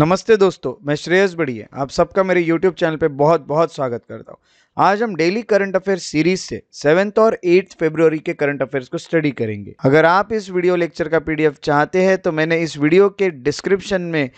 नमस्ते दोस्तों मैं श्रेयस है आप सबका मेरे यूट्यूब चैनल पे बहुत बहुत स्वागत करता हूँ आज हम डेली करंट अफेयर सीरीज से सेवेंथ और एट्थ फेब्रुवरी के करंट अफेयर्स को स्टडी करेंगे अगर आप इस वीडियो लेक्चर का पीडीएफ चाहते हैं तो मैंने इस वीडियो के डिस्क्रिप्शन में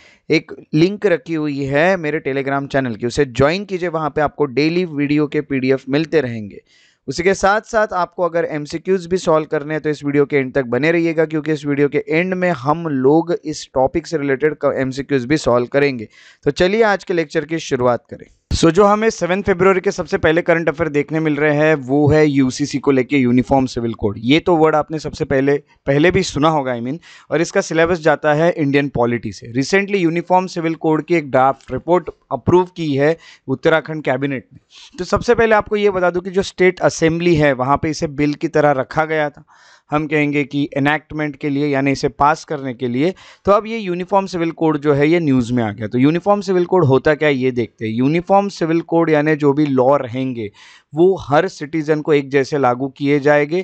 एक लिंक रखी हुई है मेरे टेलीग्राम चैनल की उसे ज्वाइन कीजिए वहाँ पर आपको डेली वीडियो के पी मिलते रहेंगे उसी के साथ साथ आपको अगर एम भी सॉल्व करने हैं तो इस वीडियो के एंड तक बने रहिएगा क्योंकि इस वीडियो के एंड में हम लोग इस टॉपिक से रिलेटेड एम भी सॉल्व करेंगे तो चलिए आज के लेक्चर की शुरुआत करें सो so, जो हमें सेवन फेब्रवरी के सबसे पहले करंट अफेयर देखने मिल रहे हैं वो है यूसीसी को लेके यूनिफॉर्म सिविल कोड ये तो वर्ड आपने सबसे पहले पहले भी सुना होगा आई I मीन mean, और इसका सिलेबस जाता है इंडियन पॉलिटी से रिसेंटली यूनिफॉर्म सिविल कोड की एक ड्राफ्ट रिपोर्ट अप्रूव की है उत्तराखंड कैबिनेट ने तो सबसे पहले आपको ये बता दूँ कि जो स्टेट असेंबली है वहाँ पर इसे बिल की तरह रखा गया था हम कहेंगे कि एनैक्टमेंट के लिए यानी इसे पास करने के लिए तो अब ये यूनिफॉर्म सिविल कोड जो है ये न्यूज़ में आ गया तो यूनिफॉर्म सिविल कोड होता क्या है ये देखते हैं यूनिफॉर्म सिविल कोड यानी जो भी लॉ रहेंगे वो हर सिटीज़न को एक जैसे लागू किए जाएंगे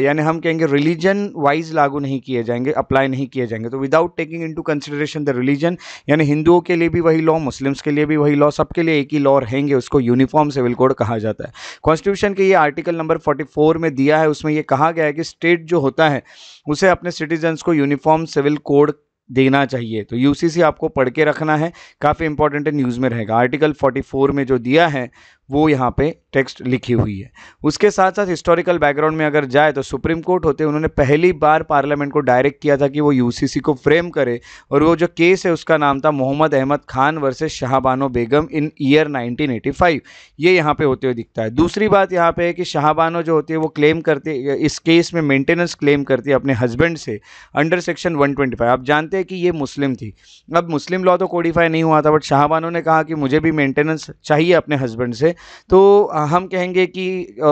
यानी हम कहेंगे रिलीजन वाइज लागू नहीं किए जाएंगे अप्लाई नहीं किए जाएंगे तो without taking into consideration the religion यानी हिंदुओं के लिए भी वही लॉ मुस्लिम्स के लिए भी वही लॉ सबके लिए एक ही लॉ रहेंगे उसको यूनिफॉर्म सिविल कोड कहा जाता है कॉन्स्टिट्यूशन के ये आर्टिकल नंबर फोर में दिया है उसमें ये कहा गया है कि स्टेट जो होता है उसे अपने सिटीजन्स को यूनिफॉर्म सिविल कोड देना चाहिए तो यूसीसी आपको पढ़ के रखना है काफ़ी इंपॉर्टेंट न्यूज़ में रहेगा आर्टिकल 44 में जो दिया है वो यहाँ पे टेक्स्ट लिखी हुई है उसके साथ साथ हिस्टोरिकल बैकग्राउंड में अगर जाए तो सुप्रीम कोर्ट होते उन्होंने पहली बार पार्लियामेंट को डायरेक्ट किया था कि वो यूसीसी को फ्रेम करे और वो जो केस है उसका नाम था Mohammad Ahmed Khan versus Shah Bano Begum in year 1985 ये यहाँ पे होते हुए दिखता है दूसरी बात यहाँ पे है कि शाहबानो जो होती है वो क्लेम करते इस केस में मेंटेनेंस क्लेम करती है अपने हस्बैंड से अंडर सेक्शन वन आप जानते हैं कि ये मुस्लिम थी अब मुस्लिम लॉ तो कोडिफाई नहीं हुआ था बट शाहबानो ने कहा कि मुझे भी मेंटेनेंस चाहिए अपने हस्बैंड से तो हम कहेंगे कि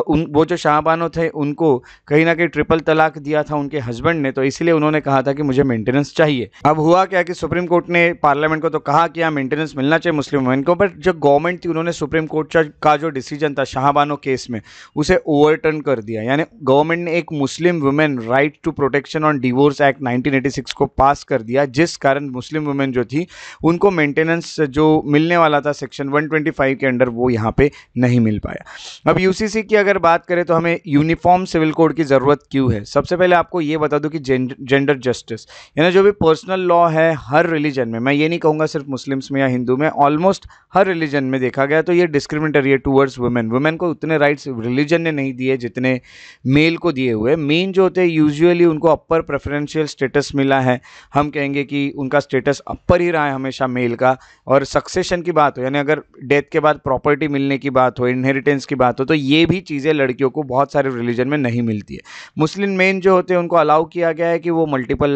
उन वो जो शाहबानो थे उनको कहीं ना कहीं ट्रिपल तलाक दिया था उनके हस्बैंड ने तो इसलिए उन्होंने कहा था कि मुझे मेंटेनेंस चाहिए अब हुआ क्या कि सुप्रीम कोर्ट ने पार्लियामेंट को तो कहा कि यहाँ मेंटेनेंस मिलना चाहिए मुस्लिम वुमेन को बट जो गवर्नमेंट थी उन्होंने सुप्रीम कोर्ट का जो डिसीजन था शाहबानो केस में उसे ओवरटर्न कर दिया यानी गवर्नमेंट ने एक Muslim women right to protection on divorce act nineteen को पास कर दिया जिस कारण मुस्लिम वुमेन जो थी उनको मेंटेनेंस जो मिलने वाला था सेक्शन 125 के अंडर वो यहाँ पे नहीं मिल पाया अब यूसीसी की अगर बात करें तो हमें यूनिफॉर्म सिविल कोड की ज़रूरत क्यों है सबसे पहले आपको ये बता दूँ कि जेंडर जस्टिस यानी जो भी पर्सनल लॉ है हर रिलीजन में मैं ये नहीं कहूँगा सिर्फ मुस्लिम्स में या हिंदू में ऑलमोस्ट हर रिलीजन में देखा गया तो ये डिस्क्रिमिनेटरी है टूवर्ड्स वुमेन वुमेन को उतने राइट्स रिलीजन ने नहीं दिए जितने मेल को दिए हुए मेन जो होते हैं यूजुअली उनको अपर प्रेफरेंशियल स्टेटस मिला है हम कहेंगे कि उनका स्टेटस अपर ही रहा है हमेशा मेल का और सक्सेशन की बात हो यानी अगर डेथ के बाद प्रॉपर्टी मिलने की की बात हो इनहेरिटेंस की बात हो तो ये भी चीज़ें लड़कियों को बहुत सारे रिलीजन में नहीं मिलती है मुस्लिम मेन जो होते हैं उनको अलाउ किया गया है कि वो मल्टीपल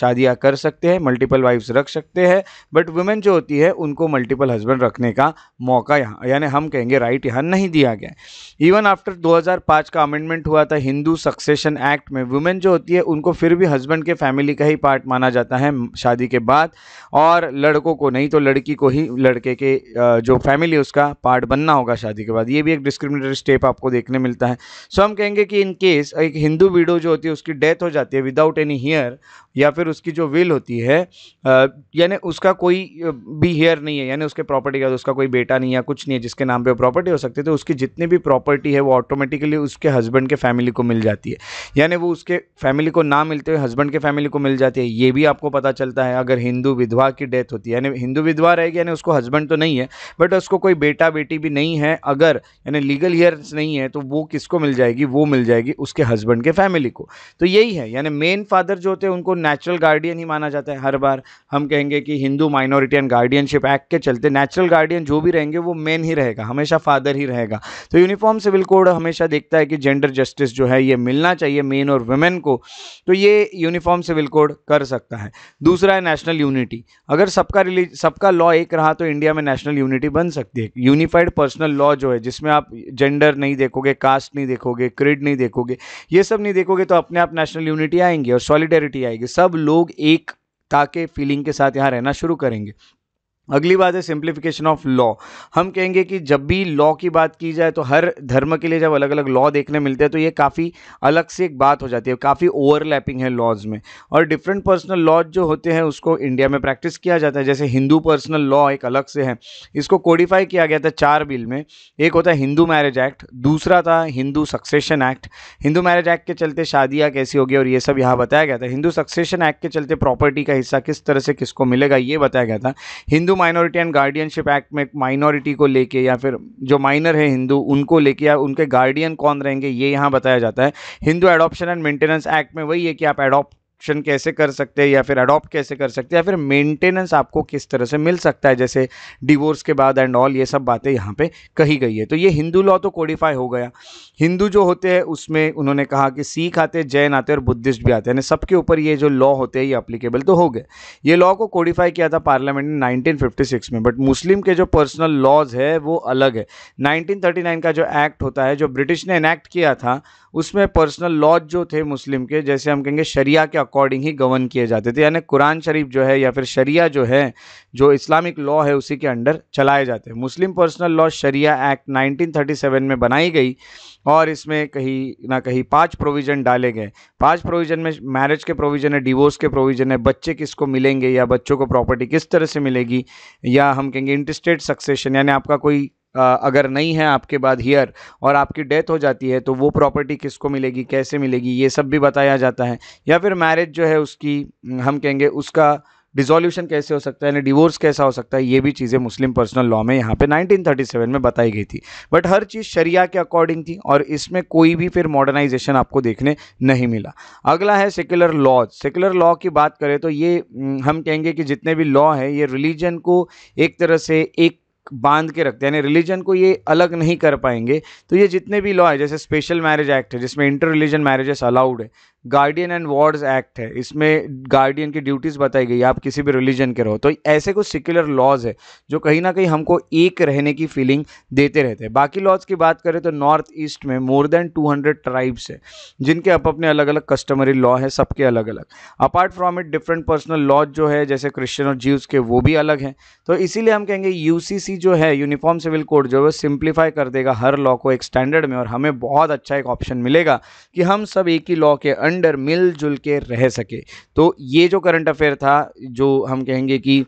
शादियाँ कर सकते हैं मल्टीपल वाइफ्स रख सकते हैं बट वुमेन जो होती है उनको मल्टीपल हस्बैंड रखने का मौका यहाँ यानी हम कहेंगे राइट यहाँ नहीं दिया गया इवन आफ्टर 2005 का अमेंडमेंट हुआ था हिंदू सक्सेशन एक्ट में वुमेन जो होती है उनको फिर भी हस्बैंड के फैमिली का ही पार्ट माना जाता है शादी के बाद और लड़कों को नहीं तो लड़की को ही लड़के के जो फैमिली उसका पार्ट बनना होगा शादी के बाद ये भी एक डिस्क्रिमिनेटरी स्टेप आपको देखने मिलता है सो हम कहेंगे कि इन केस एक हिंदू वीडो जो होती है उसकी डेथ हो जाती है विदाउट एनी हेयर या फिर उसकी जो विल होती है यानी उसका कोई भी हेयर नहीं है यानी उसके प्रॉपर्टी का तो उसका कोई बेटा नहीं है कुछ नहीं है जिसके नाम पर प्रॉपर्टी हो सकती है तो उसकी जितनी भी प्रॉपर्टी है वो ऑटोमेटिकली उसके हस्बैंड के फैमिली को मिल जाती है यानी वो उसके फैमिली को ना मिलते हुए हस्बैंड के फैमिली को मिल जाती है ये भी आपको पता चलता है अगर हिंदू विधवा की डेथ होती है यानी हिंदू विधवा रहेगी यानी उसको हस्बैंड तो नहीं है बट उसको कोई बेटा बेटी भी नहीं नहीं है अगर यानी लीगल ईयर्स नहीं है तो वो किसको मिल जाएगी वो मिल जाएगी उसके हस्बैंड के फैमिली को तो यही है यानी मेन फादर जो होते हैं उनको नेचुरल गार्डियन ही माना जाता है हर बार हम कहेंगे कि Hindu minority and guardianship act के चलते नेचुरल गार्डियन जो भी रहेंगे वो मेन ही रहेगा हमेशा फादर ही रहेगा तो यूनिफॉर्म सिविल कोड हमेशा देखता है कि जेंडर जस्टिस जो है ये मिलना चाहिए मेन और वुमेन को तो ये यूनिफॉर्म सिविल कोड कर सकता है दूसरा है नेशनल यूनिटी अगर सबका रिलीज सबका लॉ एक रहा तो इंडिया में नेशनल यूनिटी बन सकती है यूनिफाइड पर्सन पर्सनल लॉ जो है जिसमें आप जेंडर नहीं देखोगे कास्ट नहीं देखोगे क्रिड नहीं देखोगे ये सब नहीं देखोगे तो अपने आप नेशनल यूनिटी आएंगी और सॉलिडेरिटी आएगी सब लोग एक ताके फीलिंग के साथ यहाँ रहना शुरू करेंगे अगली बात है सिंप्लीफिकेशन ऑफ लॉ हम कहेंगे कि जब भी लॉ की बात की जाए तो हर धर्म के लिए जब अलग अलग लॉ देखने मिलते हैं तो ये काफ़ी अलग से एक बात हो जाती है काफ़ी ओवरलैपिंग है लॉज में और डिफरेंट पर्सनल लॉज जो होते हैं उसको इंडिया में प्रैक्टिस किया जाता है जैसे हिंदू पर्सनल लॉ एक अलग से है इसको कोडिफाई किया गया था चार बिल में एक होता है हिंदू मैरिज एक्ट दूसरा था Hindu succession act Hindu marriage act के चलते शादियाँ कैसी होगी और ये सब यहाँ बताया गया था हिंदू सक्सेशन एक्ट के चलते प्रॉपर्टी का हिस्सा किस तरह से किसको मिलेगा ये बताया गया था Hindu Hindu minority and guardianship act में माइनॉरिटी को लेके या फिर जो माइनर है हिंदू उनको लेके या उनके गार्डियन कौन रहेंगे ये यहाँ बताया जाता है Hindu adoption and maintenance act में वही है कि आप एडॉप्ट एडॉप्शन कैसे कर सकते हैं या फिर अडॉप्ट कैसे कर सकते हैं या फिर मेंटेनेंस आपको किस तरह से मिल सकता है जैसे डिवोर्स के बाद एंड ऑल ये सब बातें यहाँ पे कही गई है तो ये हिंदू लॉ तो कोडिफाई हो गया हिंदू जो होते हैं उसमें उन्होंने कहा कि सिख आते हैं जैन आते और बुद्धिस्ट भी आते हैं सबके ऊपर ये जो लॉ होते हैं ये अप्लीकेबल तो हो गए ये लॉ को कोडिफाई किया था पार्लियामेंट ने नाइनटीन में बट मुस्लिम के जो पर्सनल लॉज है वो अलग है नाइनटीन का जो एक्ट होता है जो ब्रिटिश ने इनैक्ट किया था उसमें पर्सनल लॉज जो थे मुस्लिम के जैसे हम कहेंगे शरिया के अकॉर्डिंग ही गवर्न किए जाते थे यानी कुरान शरीफ जो है या फिर शरिया जो है जो इस्लामिक लॉ है उसी के अंडर चलाए जाते हैं Muslim personal law Sharia act 1937 में बनाई गई और इसमें कहीं ना कहीं पांच प्रोविज़न डाले गए पांच प्रोविज़न में मैरिज के प्रोविज़न है डिवोर्स के प्रोविज़न है बच्चे किसको मिलेंगे या बच्चों को प्रॉपर्टी किस तरह से मिलेगी या हम कहेंगे इंटरस्टेट सक्सेशन यानी आपका कोई अगर नहीं है आपके बाद हियर और आपकी डेथ हो जाती है तो वो प्रॉपर्टी किसको मिलेगी कैसे मिलेगी ये सब भी बताया जाता है या फिर मैरिज जो है उसकी हम कहेंगे उसका डिजोल्यूशन कैसे हो सकता है यानी डिवोर्स कैसा हो सकता है ये भी चीज़ें मुस्लिम पर्सनल लॉ में यहाँ पे 1937 में बताई गई थी बट हर चीज़ शरिया के अकॉर्डिंग थी और इसमें कोई भी फिर मॉडर्नाइजेशन आपको देखने नहीं मिला अगला है सेक्युलर लॉज सेक्युलर लॉ की बात करें तो ये हम कहेंगे कि जितने भी लॉ है ये रिलीजन को एक तरह से एक बांध के रखते हैं यानी रिलीजन को ये अलग नहीं कर पाएंगे तो ये जितने भी लॉ है जैसे स्पेशल मैरिज एक्ट है जिसमें इंटर रिलीजन मैरिजेस अलाउड है गार्डियन एंड वार्ड्स एक्ट है इसमें गार्डियन की ड्यूटीज़ बताई गई आप किसी भी रिलीजन के रहो तो ऐसे कुछ सिक्युलर लॉज है जो कहीं ना कहीं हमको एक रहने की फीलिंग देते रहते हैं बाकी लॉज की बात करें तो नॉर्थ ईस्ट में मोर देन 200 ट्राइब्स है जिनके अप अपने अलग अलग कस्टमरी लॉ है सबके अलग अलग apart from it different personal laws जो है जैसे क्रिश्चियन और जीव्स के वो भी अलग हैं तो इसीलिए हम कहेंगे यू जो है यूनिफॉर्म सिविल कोड जो है वो सिंप्लीफाई कर देगा हर लॉ को एक स्टैंडर्ड में और हमें बहुत अच्छा एक ऑप्शन मिलेगा कि हम सब एक ही लॉ के अंडर मिलजुल के रह सके तो ये जो करंट अफेयर था जो हम कहेंगे कि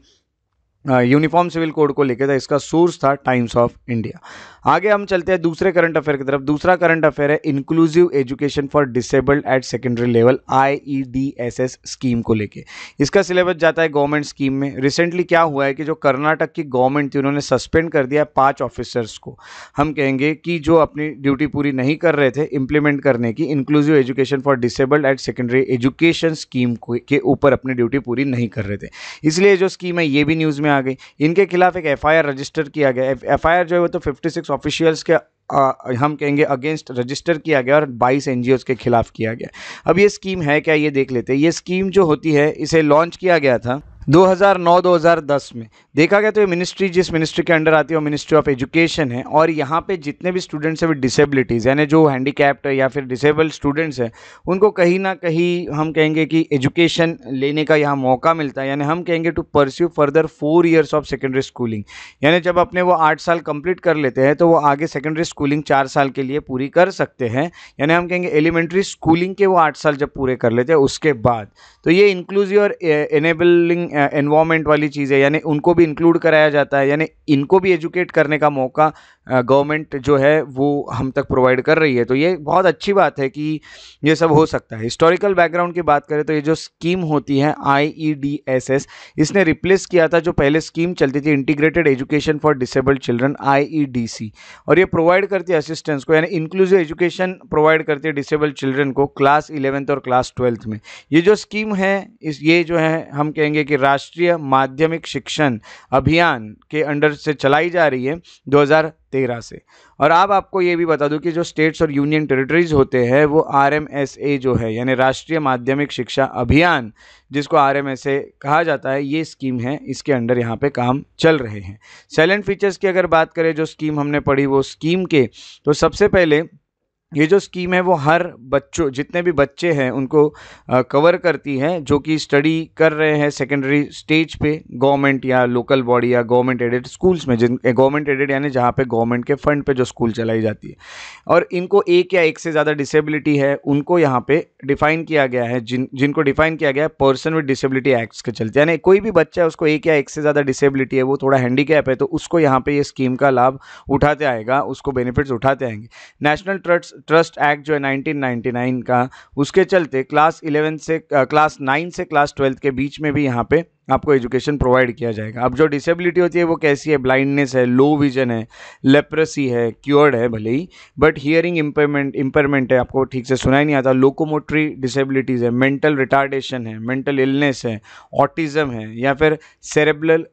यूनिफॉर्म सिविल कोड को लेकर था इसका सोर्स था टाइम्स ऑफ इंडिया आगे हम चलते हैं दूसरे करंट अफेयर की तरफ दूसरा करंट अफेयर है inclusive education for disabled at secondary level IEDSS scheme को लेके इसका सिलेबस जाता है गवर्नमेंट स्कीम में रिसेंटली क्या हुआ है कि जो कर्नाटक की गवर्नमेंट थी उन्होंने सस्पेंड कर दिया है पाँच ऑफिसर्स को हम कहेंगे कि जो अपनी ड्यूटी पूरी नहीं कर रहे थे इंप्लीमेंट करने की inclusive education for disabled at secondary education scheme के ऊपर अपनी ड्यूटी पूरी नहीं कर रहे थे इसलिए जो स्कीम है ये भी न्यूज़ में आ गई इनके खिलाफ एक एफ रजिस्टर किया गया एफ जो है वो तो फिफ्टी ऑफिशियल्स के आ, हम कहेंगे अगेंस्ट रजिस्टर किया गया और 22 एन के खिलाफ किया गया अब ये स्कीम है क्या ये देख लेते हैं ये स्कीम जो होती है इसे लॉन्च किया गया था 2009-2010 में देखा गया तो ये मिनिस्ट्री जिस मिनिस्ट्री के अंडर आती है वो मिनिस्ट्री ऑफ एजुकेशन है और यहाँ पे जितने भी स्टूडेंट्स हैं विद डिसेबिलिटीज़ यानी जो हैंडीकैप्ड या फिर डिसेबल्ड स्टूडेंट्स हैं उनको कहीं ना कहीं हम कहेंगे कि एजुकेशन लेने का यहाँ मौका मिलता है यानी हम कहेंगे to pursue further four years of secondary schooling यानी जब अपने वो आठ साल कम्प्लीट कर लेते हैं तो वो आगे सेकेंडरी स्कूलिंग चार साल के लिए पूरी कर सकते हैं यानी हम कहेंगे एलिमेंट्री स्कूलिंग के वो आठ साल जब पूरे कर लेते हैं उसके बाद तो ये इंक्लूसिव और एनेबलिंग एनवामेंट वाली चीज़ें यानी उनको भी इंक्लूड कराया जाता है यानी इनको भी एजुकेट करने का मौका गवर्नमेंट जो है वो हम तक प्रोवाइड कर रही है तो ये बहुत अच्छी बात है कि ये सब हो सकता है हिस्टोरिकल बैकग्राउंड की बात करें तो ये जो स्कीम होती है आई e इसने रिप्लेस किया था जो पहले स्कीम चलती थी integrated education for disabled children I और ये प्रोवाइड करती है असिस्टेंस को यानी इंक्लूसिव एजुकेशन प्रोवाइड करती है डिसेबल्ड चिल्ड्रन को क्लास इलेवेंथ और क्लास ट्वेल्थ में ये जो स्कीम है इस ये जो है हम कहेंगे कि राष्ट्रीय माध्यमिक शिक्षण अभियान के अंडर से चलाई जा रही है दो तेरह से और अब आप आपको ये भी बता दूं कि जो स्टेट्स और यूनियन टेरिटरीज होते हैं वो आर जो है यानी राष्ट्रीय माध्यमिक शिक्षा अभियान जिसको आर कहा जाता है ये स्कीम है इसके अंडर यहाँ पे काम चल रहे हैं सैलेंट फीचर्स की अगर बात करें जो स्कीम हमने पढ़ी वो स्कीम के तो सबसे पहले ये जो स्कीम है वो हर बच्चों जितने भी बच्चे हैं उनको कवर करती है जो कि स्टडी कर रहे हैं सेकेंडरी स्टेज पे गवर्नमेंट या लोकल बॉडी या गवर्नमेंट एडेड स्कूल्स में जिन गवर्नमेंट एडेड यानी जहाँ पे गवर्नमेंट के फंड पे जो स्कूल चलाई जाती है और इनको एक या एक से ज़्यादा डिसेबिलिटी है उनको यहाँ पर डिफाइन किया गया है जिन जिनको डिफाइन किया गया है पर्सन विद डिसेबिलिटी एक्ट्स के चलते यानी कोई भी बच्चा है उसको एक या एक से ज़्यादा डिसेबिलिटी है वो थोड़ा हैंडीकैप है तो उसको यहाँ पर ये स्कीम का लाभ उठाते आएगा उसको बेनिफिट्स उठाते आएंगे नेशनल ट्रस्ट ट्रस्ट एक्ट जो है 1999 का उसके चलते क्लास 11 से क्लास 9 से क्लास 12 के बीच में भी यहाँ पे आपको एजुकेशन प्रोवाइड किया जाएगा अब जो डिसेबिलिटी होती है वो कैसी है ब्लाइंडनेस है लो विजन है लेप्रेसी है क्योर्ड है भले ही बट हियरिंग इम्पेमेंट इम्पेयरमेंट है आपको ठीक से सुनाई नहीं आता लोकोमोटरी डिसेबिलिटीज़ है मेंटल रिटार्डेशन है मेंटल इलनेस है ऑटिज़म है या फिर सेरेबल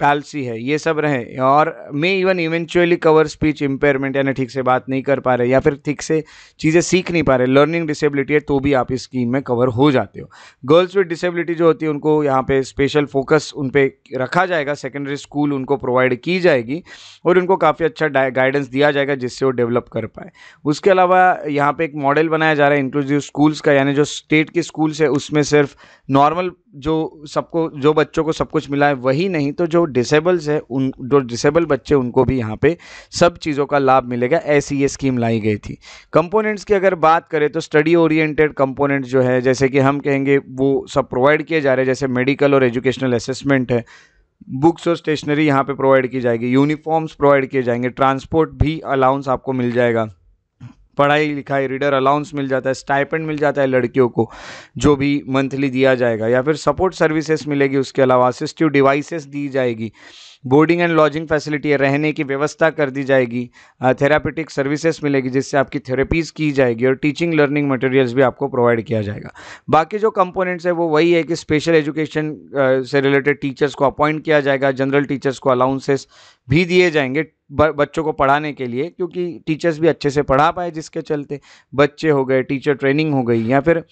पैलसी है ये सब रहे और may even eventually cover speech impairment यानी ठीक से बात नहीं कर पा रहे या फिर ठीक से चीज़ें सीख नहीं पा रहे लर्निंग डिसेबिलिटी है तो भी आप इस स्कीम में कवर हो जाते हो गर्ल्स विद डिसेबिलिटी जो होती है उनको यहाँ पे स्पेशल फोकस उन पर रखा जाएगा सेकेंडरी स्कूल उनको प्रोवाइड की जाएगी और उनको काफ़ी अच्छा गाइडेंस दिया जाएगा जिससे वो डेवलप कर पाए उसके अलावा यहाँ पर एक मॉडल बनाया जा रहा है इंक्लूसिव स्कूल्स का यानी जो स्टेट के स्कूल्स है उसमें सिर्फ नॉर्मल जो सबको जो बच्चों को सब कुछ मिला है वही नहीं तो जो डिसेबल्स है उन जो डिसेबल बच्चे उनको भी यहाँ पे सब चीज़ों का लाभ मिलेगा ऐसी ये स्कीम लाई गई थी कंपोनेंट्स की अगर बात करें तो स्टडी ओरिएंटेड कंपोनेंट्स जो है जैसे कि हम कहेंगे वो सब प्रोवाइड किए जा रहे हैं जैसे मेडिकल और एजुकेशनल असेसमेंट है बुक्स और स्टेशनरी यहाँ पर प्रोवाइड की जाएगी यूनिफॉर्म्स प्रोवाइड किए जाएंगे ट्रांसपोर्ट भी अलाउंस आपको मिल जाएगा पढ़ाई लिखाई रीडर अलाउंस मिल जाता है स्टाइपेंड मिल जाता है लड़कियों को जो भी मंथली दिया जाएगा या फिर सपोर्ट सर्विसेज मिलेगी उसके अलावा असिस्टिव डिवाइसेस दी जाएगी बोर्डिंग एंड लॉजिंग फैसिलिटी है रहने की व्यवस्था कर दी जाएगी थेरापेटिक सर्विसेज मिलेगी जिससे आपकी थेरेपीज़ की जाएगी और टीचिंग लर्निंग मटेरियल्स भी आपको प्रोवाइड किया जाएगा बाकी जो कंपोनेंट्स है वो वही है कि स्पेशल एजुकेशन से रिलेटेड टीचर्स को अपॉइंट किया जाएगा जनरल टीचर्स को अलाउंसेस भी दिए जाएंगे बच्चों को पढ़ाने के लिए क्योंकि टीचर्स भी अच्छे से पढ़ा पाए जिसके चलते बच्चे हो गए टीचर ट्रेनिंग हो गई या फिर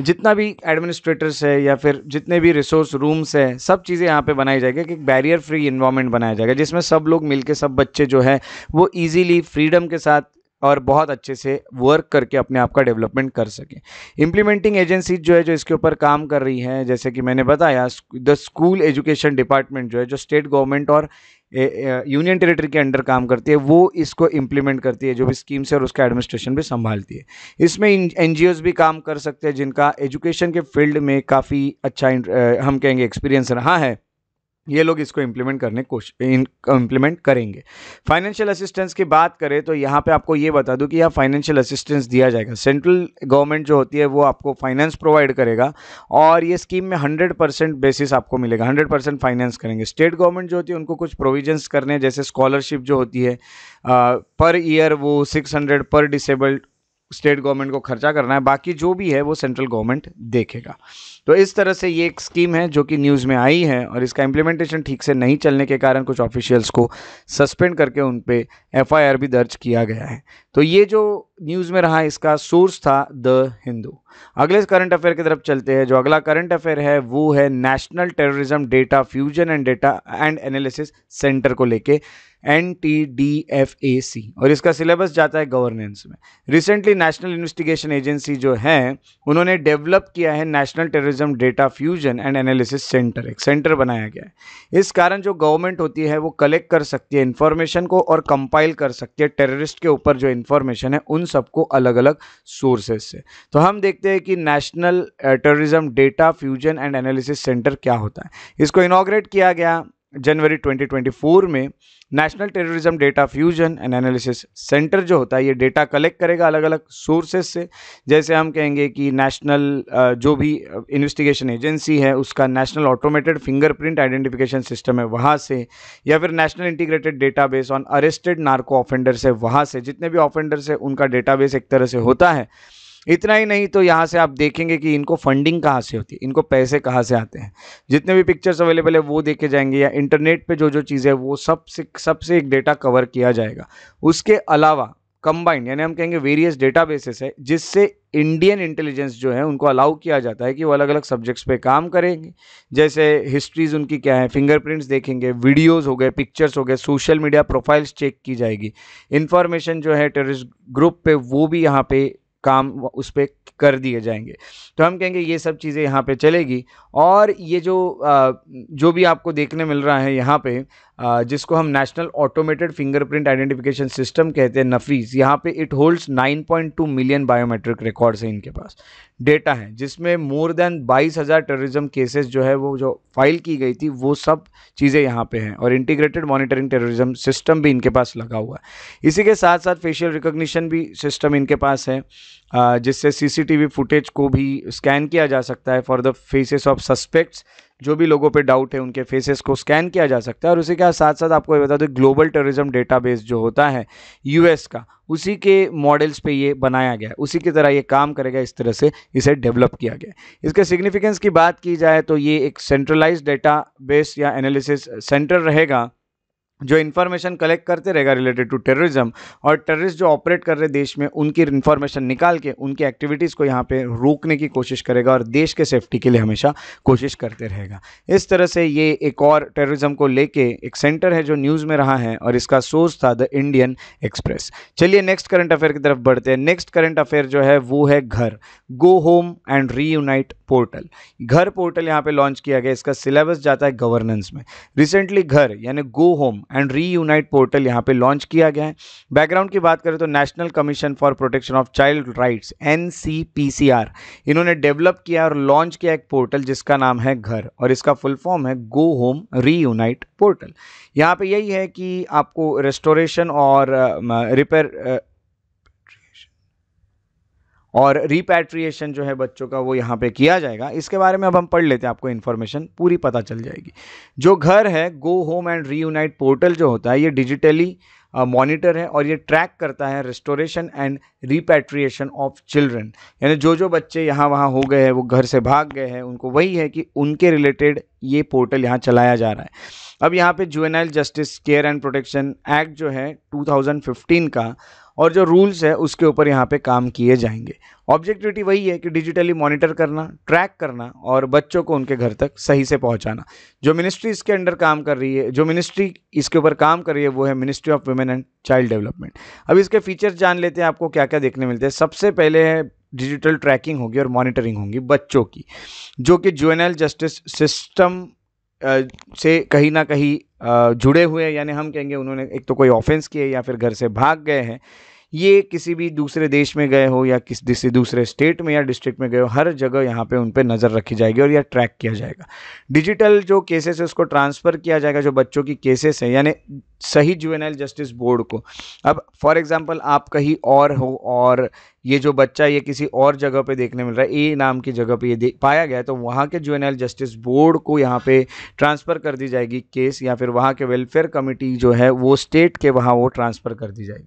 जितना भी एडमिनिस्ट्रेटर्स है या फिर जितने भी रिसोर्स रूम्स है सब चीज़ें यहाँ पे बनाई जाएगी कि एक बैरियर फ्री इन्वामेंट बनाया जाएगा जिसमें सब लोग मिलके सब बच्चे जो है वो ईजीली फ्रीडम के साथ और बहुत अच्छे से वर्क करके अपने आप का डेवलपमेंट कर सकें इम्प्लीमेंटिंग एजेंसीज जो है जो इसके ऊपर काम कर रही हैं जैसे कि मैंने बताया द स्कूल एजुकेशन डिपार्टमेंट जो है जो स्टेट गवर्नमेंट और यूनियन टेरिटरी के अंडर काम करती है वो इसको इम्प्लीमेंट करती है जो भी स्कीम्स है और उसका एडमिनिस्ट्रेशन भी संभालती है इसमें एन भी काम कर सकते हैं जिनका एजुकेशन के फील्ड में काफ़ी अच्छा हम कहेंगे एक्सपीरियंस रहा है ये लोग इसको इम्प्लीमेंट करने कोशिश इम्प्लीमेंट करेंगे फाइनेंशियल असिस्टेंस की बात करें तो यहाँ पे आपको ये बता दूँ कि यहाँ फाइनेंशियल असिस्टेंस दिया जाएगा सेंट्रल गवर्नमेंट जो होती है वो आपको फाइनेंस प्रोवाइड करेगा और ये स्कीम में 100 परसेंट बेसिस आपको मिलेगा 100 परसेंट फाइनेंस करेंगे स्टेट गवर्नमेंट जो होती है उनको कुछ प्रोविजन्स करने जैसे स्कॉलरशिप जो होती है पर ईयर वो सिक्स पर डिसेबल्ड स्टेट गवर्नमेंट को खर्चा करना है बाकी जो भी है वो सेंट्रल गवर्नमेंट देखेगा तो इस तरह से ये एक स्कीम है जो कि न्यूज़ में आई है और इसका इम्प्लीमेंटेशन ठीक से नहीं चलने के कारण कुछ ऑफिशियल्स को सस्पेंड करके उन पर एफ भी दर्ज किया गया है तो ये जो न्यूज़ में रहा इसका सोर्स था द हिंदू अगले करंट अफेयर की तरफ चलते हैं जो अगला करंट अफेयर है वो है national terrorism data fusion and data and analysis centre को लेके N T D F A C और इसका सिलेबस जाता है गवर्नेंस में रिसेंटली नेशनल इन्वेस्टिगेशन एजेंसी जो है उन्होंने डेवलप किया है national terrorism data fusion and analysis centre एक सेंटर बनाया गया है इस कारण जो गवर्नमेंट होती है वो कलेक्ट कर सकती है इन्फॉर्मेशन को और कंपाइल कर सकती है टेररिस्ट के ऊपर जो इन्फॉर्मेशन है उन सबको अलग अलग सोर्सेज से तो हम देखते हैं कि national terrorism data fusion and analysis centre क्या होता है इसको इनाग्रेट किया गया जनवरी 2024 में national terrorism data fusion and analysis centre जो होता है ये डेटा कलेक्ट करेगा अलग अलग सोर्सेज से जैसे हम कहेंगे कि नेशनल जो भी इन्वेस्टिगेशन एजेंसी है उसका national automated fingerprint identification system है वहाँ से या फिर national integrated data on arrested narco offenders है वहाँ से जितने भी ऑफेंडर्स है उनका डेटा एक तरह से होता है इतना ही नहीं तो यहाँ से आप देखेंगे कि इनको फंडिंग कहाँ से होती है इनको पैसे कहाँ से आते हैं जितने भी पिक्चर्स अवेलेबल है वो देखे जाएंगे या इंटरनेट पे जो जो चीज़ें है वो सब से सबसे एक डेटा कवर किया जाएगा उसके अलावा कंबाइंड यानी हम कहेंगे वेरियस बेसिस है जिससे इंडियन इंटेलिजेंस जो है उनको अलाउ किया जाता है कि वो अलग अलग सब्जेक्ट्स पे काम करेंगे जैसे हिस्ट्रीज उनकी क्या है फिंगरप्रिंट्स देखेंगे वीडियोस हो गए पिक्चर्स हो गए सोशल मीडिया प्रोफाइल्स चेक की जाएगी इंफॉर्मेशन जो है टेररिस्ट ग्रुप पे वो भी यहाँ पे काम उस पर कर दिए जाएंगे तो हम कहेंगे ये सब चीज़ें यहाँ पे चलेगी और ये जो जो भी आपको देखने मिल रहा है यहाँ पे जिसको हम national automated fingerprint identification system कहते हैं नफीस यहाँ पे it holds 9.2 million biometric records हैं इनके पास डेटा है जिसमें मोर देन 22,000 टेररिज्म केसेस जो है वो जो फाइल की गई थी वो सब चीज़ें यहाँ पे हैं और इंटीग्रेटेड मॉनिटरिंग टेररिज्म सिस्टम भी इनके पास लगा हुआ है इसी के साथ साथ फेशियल रिकोगनीशन भी सिस्टम इनके पास है जिससे सीसीटीवी फुटेज को भी स्कैन किया जा सकता है for the faces of suspects जो भी लोगों पे डाउट है उनके फेसेस को स्कैन किया जा सकता है और उसी के साथ साथ आपको ये बता दूँ ग्लोबल टेररिज्म डेटाबेस जो होता है यूएस का उसी के मॉडल्स पे ये बनाया गया उसी की तरह ये काम करेगा इस तरह से इसे डेवलप किया गया इसके सिग्निफिकेंस की बात की जाए तो ये एक सेंट्रलाइज डेटा बेस या एनालिसिस सेंटर रहेगा जो इन्फॉर्मेशन कलेक्ट करते रहेगा रिलेटेड टू टेररिज्म और टेररिस्ट जो ऑपरेट कर रहे देश में उनकी इन्फॉर्मेशन निकाल के उनकी एक्टिविटीज़ को यहाँ पे रोकने की कोशिश करेगा और देश के सेफ्टी के लिए हमेशा कोशिश करते रहेगा इस तरह से ये एक और टेररिज्म को लेके एक सेंटर है जो न्यूज़ में रहा है और इसका सोर्स था द इंडियन एक्सप्रेस चलिए नेक्स्ट करंट अफेयर की तरफ बढ़ते हैं नेक्स्ट करंट अफेयर जो है वो है GHAR go home and re portal GHAR portal यहाँ पर लॉन्च किया गया इसका सिलेबस जाता है गवर्नेंस में रिसेंटली घर यानी go home and reunite portal यहाँ पे लॉन्च किया गया है बैकग्राउंड की बात करें तो national commission for protection of child rights N इन्होंने डेवलप किया और लॉन्च किया एक पोर्टल जिसका नाम है घर और इसका फुल फॉर्म है गो होम रीयूनाइट पोर्टल यहाँ पे यही है कि आपको रेस्टोरेशन और रिपेयर और रिपैट्रिएशन जो है बच्चों का वो यहाँ पे किया जाएगा इसके बारे में अब हम पढ़ लेते हैं आपको इन्फॉर्मेशन पूरी पता चल जाएगी जो घर है go home and reunite portal जो होता है ये डिजिटली मॉनिटर है और ये ट्रैक करता है restoration and repatriation of children यानी जो जो बच्चे यहाँ वहाँ हो गए हैं वो घर से भाग गए हैं उनको वही है कि उनके रिलेटेड ये पोर्टल यहाँ चलाया जा रहा है अब यहाँ पे juvenile justice care and protection act जो है 2015 का और जो रूल्स है उसके ऊपर यहाँ पे काम किए जाएंगे ऑब्जेक्टिविटी वही है कि डिजिटली मॉनिटर करना ट्रैक करना और बच्चों को उनके घर तक सही से पहुँचाना जो मिनिस्ट्री इसके अंडर काम कर रही है जो मिनिस्ट्री इसके ऊपर काम कर रही है वो है ministry of women and child development अब इसके फीचर्स जान लेते हैं आपको क्या क्या देखने मिलते हैं सबसे पहले है डिजिटल ट्रैकिंग होगी और मॉनिटरिंग होगी बच्चों की जो कि जुएनल जस्टिस सिस्टम से कहीं ना कहीं जुड़े हुए यानी हम कहेंगे उन्होंने एक तो कोई ऑफेंस किए या फिर घर से भाग गए हैं ये किसी भी दूसरे देश में गए हो या किसी दूसरे स्टेट में या डिस्ट्रिक्ट में गए हो हर जगह यहाँ पे उन पर नज़र रखी जाएगी और यह ट्रैक किया जाएगा डिजिटल जो केसेस है उसको ट्रांसफ़र किया जाएगा जो बच्चों की केसेस है यानी सही जुवेनाइल जस्टिस बोर्ड को अब फॉर एग्ज़ाम्पल आप कहीं और हो और ये जो बच्चा ये किसी और जगह पे देखने मिल रहा है ए नाम की जगह पे ये पाया गया है तो वहाँ के जुवेनाइल जस्टिस बोर्ड को यहाँ पे ट्रांसफ़र कर दी जाएगी केस या फिर वहाँ के वेलफेयर कमेटी जो है वो स्टेट के वहाँ वो ट्रांसफ़र कर दी जाएगी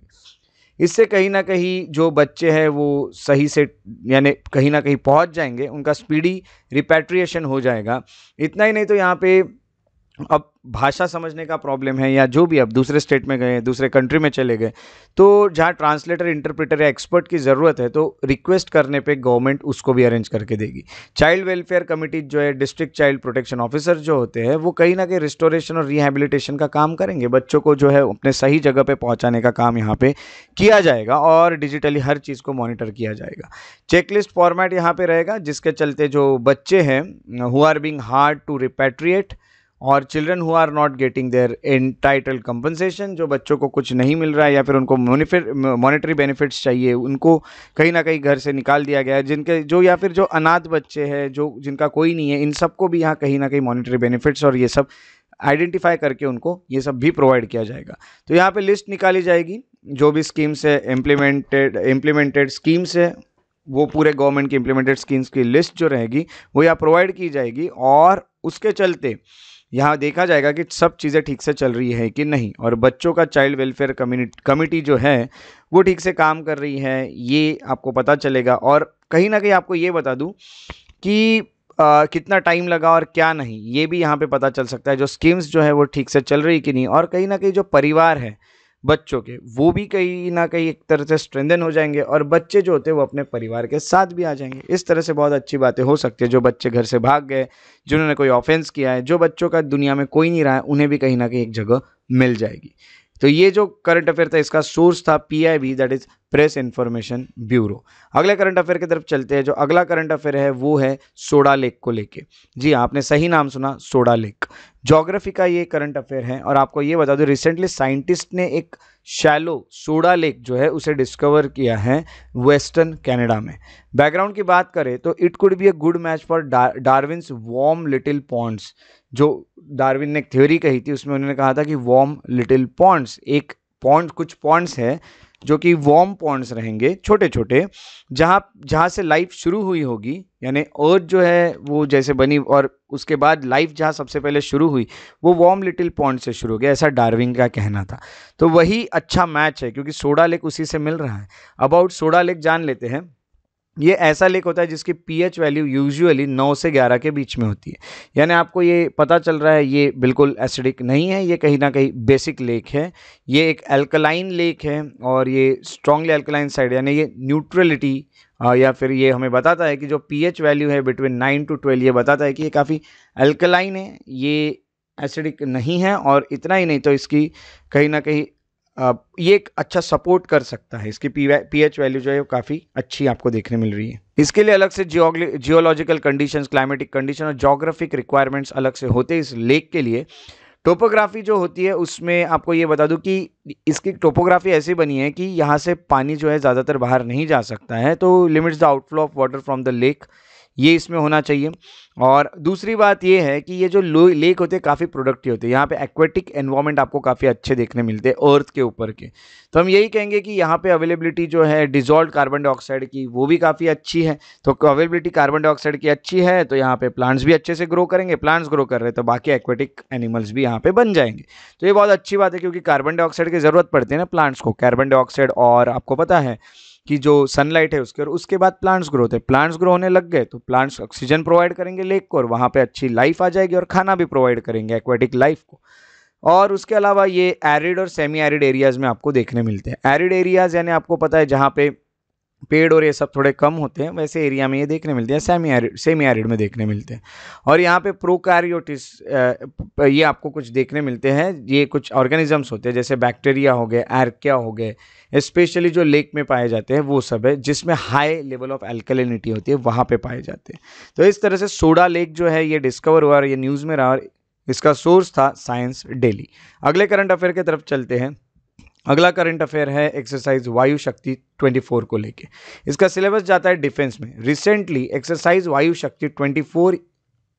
इससे कहीं ना कहीं जो बच्चे हैं वो सही से यानी कहीं ना कहीं पहुंच जाएंगे उनका स्पीडी रिपेट्रिएशन हो जाएगा इतना ही नहीं तो यहाँ पे अब भाषा समझने का प्रॉब्लम है या जो भी अब दूसरे स्टेट में गए दूसरे कंट्री में चले गए तो जहाँ ट्रांसलेटर इंटरप्रेटर या एक्सपर्ट की ज़रूरत है तो रिक्वेस्ट करने पे गवर्नमेंट उसको भी अरेंज करके देगी चाइल्ड वेलफेयर कमिटी जो है डिस्ट्रिक्ट चाइल्ड प्रोटेक्शन ऑफिसर जो होते हैं वो कहीं ना कहीं रिस्टोरेशन और रिहेबिलिटेशन का काम करेंगे बच्चों को जो है अपने सही जगह पर पहुँचाने का काम यहाँ पर किया जाएगा और डिजिटली हर चीज़ को मॉनिटर किया जाएगा चेकलिस्ट फॉर्मेट यहाँ पर रहेगा जिसके चलते जो बच्चे हैं who are being hard to repatriate और children who are not getting their entitled compensation जो बच्चों को कुछ नहीं मिल रहा है या फिर उनको मॉनिटरी बेनिफिट्स चाहिए उनको कहीं ना कहीं घर से निकाल दिया गया है जिनके जो या फिर जो अनाथ बच्चे हैं जो जिनका कोई नहीं है इन सबको भी यहाँ कहीं ना कहीं मॉनिटरी बेनिफिट्स और ये सब आइडेंटिफाई करके उनको ये सब भी प्रोवाइड किया जाएगा तो यहाँ पर लिस्ट निकाली जाएगी जो भी स्कीम्स है इम्प्लीमेंटेड इम्प्लीमेंटेड स्कीम्स है वो पूरे गवर्नमेंट की इम्प्लीमेंटेड स्कीम्स की लिस्ट जो रहेगी वो यहाँ प्रोवाइड की जाएगी और उसके चलते यहाँ देखा जाएगा कि सब चीज़ें ठीक से चल रही है कि नहीं और बच्चों का चाइल्ड वेलफेयर कम्युनिटी कमेटी जो है वो ठीक से काम कर रही है ये आपको पता चलेगा और कहीं ना कहीं आपको ये बता दूँ कि आ, कितना टाइम लगा और क्या नहीं ये भी यहाँ पे पता चल सकता है जो स्कीम्स जो है वो ठीक से चल रही कि नहीं और कहीं ना कहीं जो परिवार है बच्चों के वो भी कहीं ना कहीं एक तरह से स्ट्रेंदन हो जाएंगे और बच्चे जो होते हैं वो अपने परिवार के साथ भी आ जाएंगे इस तरह से बहुत अच्छी बातें हो सकती है जो बच्चे घर से भाग गए जिन्होंने कोई ऑफेंस किया है जो बच्चों का दुनिया में कोई नहीं रहा है उन्हें भी कहीं ना कहीं एक जगह मिल जाएगी तो ये जो करंट अफेयर था इसका सोर्स था B that is press information bureau अगले करंट अफेयर की तरफ चलते हैं जो अगला करंट अफेयर है वो है सोडा लेक को लेके जी हाँ, आपने सही नाम सुना सोडा लेक जोग्राफी का ये करंट अफेयर है और आपको ये बता दूँ रिसेंटली साइंटिस्ट ने एक शैलो सोडा लेक जो है उसे डिस्कवर किया है वेस्टर्न कैनेडा में बैकग्राउंड की बात करें तो it could be a good match for Darwin's warm little ponds जो डार्विन ने एक थ्योरी कही थी उसमें उन्होंने कहा था कि वॉम लिटिल पॉन्ड्स एक पॉन्ड कुछ पॉन्ड्स हैं जो कि वॉम पॉन्ड्स रहेंगे छोटे छोटे जहाँ जहाँ से लाइफ शुरू हुई होगी यानी अर्थ जो है वो जैसे बनी और उसके बाद लाइफ जहाँ सबसे पहले शुरू हुई वो वॉम लिटिल पॉन्ड से शुरू हो गया ऐसा डार्विन का कहना था तो वही अच्छा मैच है क्योंकि सोडा लेक उसी से मिल रहा है अबाउट सोडा लेक जान लेते हैं ये ऐसा लेक होता है जिसकी पीएच वैल्यू यूजुअली 9 से 11 के बीच में होती है यानी आपको ये पता चल रहा है ये बिल्कुल एसिडिक नहीं है ये कहीं ना कहीं बेसिक लेक है ये एक अल्कलाइन लेक है और ये स्ट्रांगली अल्कलाइन साइड यानी ये न्यूट्रलिटी या फिर ये हमें बताता है कि जो पीएच वैल्यू है बिटवीन नाइन टू ट्वेल्व ये बताता है कि ये काफ़ी अल्कलाइन है ये एसिडिक नहीं है और इतना ही नहीं तो इसकी कहीं ना कहीं ये एक अच्छा सपोर्ट कर सकता है इसकी पी एच वैल्यू जो है वो काफ़ी अच्छी आपको देखने मिल रही है इसके लिए अलग से जियोलॉजिकल कंडीशन क्लाइमेटिक कंडीशन और जोग्राफिक रिक्वायरमेंट्स अलग से होते हैं इस लेक के लिए टोपोग्राफी जो होती है उसमें आपको ये बता दूं कि इसकी टोपोग्राफी ऐसी बनी है कि यहाँ से पानी जो है ज़्यादातर बाहर नहीं जा सकता है तो limits the outflow of water from the lake ये इसमें होना चाहिए और दूसरी बात ये है कि ये जो लेक होते हैं काफ़ी प्रोडक्टिव होते हैं यहाँ पे एक्वेटिक एनवायरमेंट आपको काफ़ी अच्छे देखने मिलते हैं अर्थ के ऊपर के तो हम यही कहेंगे कि यहाँ पे अवेलेबिलिटी जो है डिजॉल्व कार्बन डाइऑक्साइड की वो भी काफ़ी अच्छी है तो अवेलेबिलिटी कार्बन डाइऑक्साइड की अच्छी है तो यहाँ पर प्लांट्स भी अच्छे से ग्रो करेंगे प्लांट्स ग्रो कर रहे तो बाकी एक्वेटिक एनिमल्स भी यहाँ पर बन जाएंगे तो ये बहुत अच्छी बात है क्योंकि कार्बन डाइऑक्साइड की ज़रूरत पड़ती है ना प्लांट्स को कार्बन डाइऑक्साइड और आपको पता है कि जो सनलाइट है उसके और उसके बाद प्लांट्स ग्रो होते हैं प्लांट्स ग्रो होने लग गए तो प्लांट्स ऑक्सीजन प्रोवाइड करेंगे लेक को और वहाँ पर अच्छी लाइफ आ जाएगी और खाना भी प्रोवाइड करेंगे एक्वेटिक लाइफ को और उसके अलावा ये एरिड और सेमी एरिड एरियाज़ में आपको देखने मिलते हैं एरिड एरियाज़ यानी आपको पता है जहाँ पे पेड़ और ये सब थोड़े कम होते हैं वैसे एरिया में ये देखने मिलते हैं सेमी एरिड सेमी एरिड में देखने मिलते हैं और यहाँ पे प्रोकैरियोटिस ये आपको कुछ देखने मिलते हैं ये कुछ ऑर्गेनिजम्स होते हैं जैसे बैक्टीरिया हो गए एरकिया हो गए स्पेशली जो लेक में पाए जाते हैं वो सब है जिसमें हाई लेवल ऑफ एल्कलिनिटी होती है वहाँ पर पाए जाते हैं तो इस तरह से सोडा लेक जो है ये डिस्कवर हुआ और ये न्यूज़ में रहा और इसका सोर्स था साइंस डेली अगले करंट अफेयर की तरफ चलते हैं अगला करंट अफेयर है एक्सरसाइज वायु शक्ति 24 को लेके इसका सिलेबस जाता है डिफेंस में रिसेंटली एक्सरसाइज वायु शक्ति 24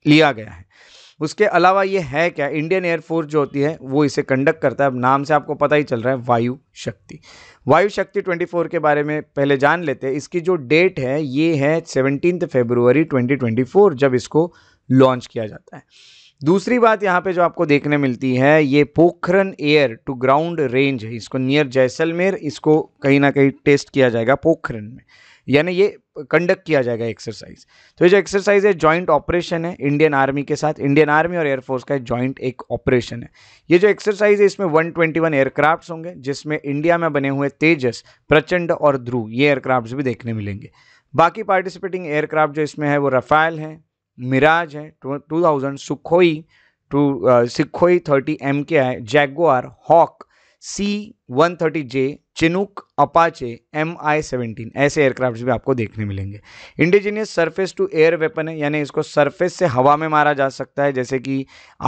लिया गया है उसके अलावा ये है क्या इंडियन एयरफोर्स जो होती है वो इसे कंडक्ट करता है अब नाम से आपको पता ही चल रहा है वायु शक्ति वायु शक्ति 24 के बारे में पहले जान लेते हैं इसकी जो डेट है ये है सेवनटीन फेबरुवरी ट्वेंटी जब इसको लॉन्च किया जाता है दूसरी बात यहाँ पे जो आपको देखने मिलती है ये Pokhran air to ground range है इसको नियर जैसलमेर इसको कहीं ना कहीं टेस्ट किया जाएगा पोखरन में यानी ये कंडक्ट किया जाएगा एक्सरसाइज तो ये जो एक्सरसाइज है जॉइंट ऑपरेशन है इंडियन आर्मी के साथ इंडियन आर्मी और एयरफोर्स का जॉइंट एक ऑपरेशन है ये जो एक्सरसाइज है इसमें 121 एयरक्राफ्ट होंगे जिसमें इंडिया में बने हुए तेजस प्रचंड और ध्रुव ये एयरक्राफ्ट भी देखने मिलेंगे बाकी पार्टिसिपेटिंग एयरक्राफ्ट जो इसमें है वो रफाल हैं मिराज है two thousand Sukhoi to Sukhoi thirty M K है Jaguar Hawk C one thirty J Chinook Apache M I seventeen ऐसे एयरक्राफ्ट भी आपको देखने मिलेंगे indigenous surface to air weapon है यानी इसको सरफेस से हवा में मारा जा सकता है जैसे कि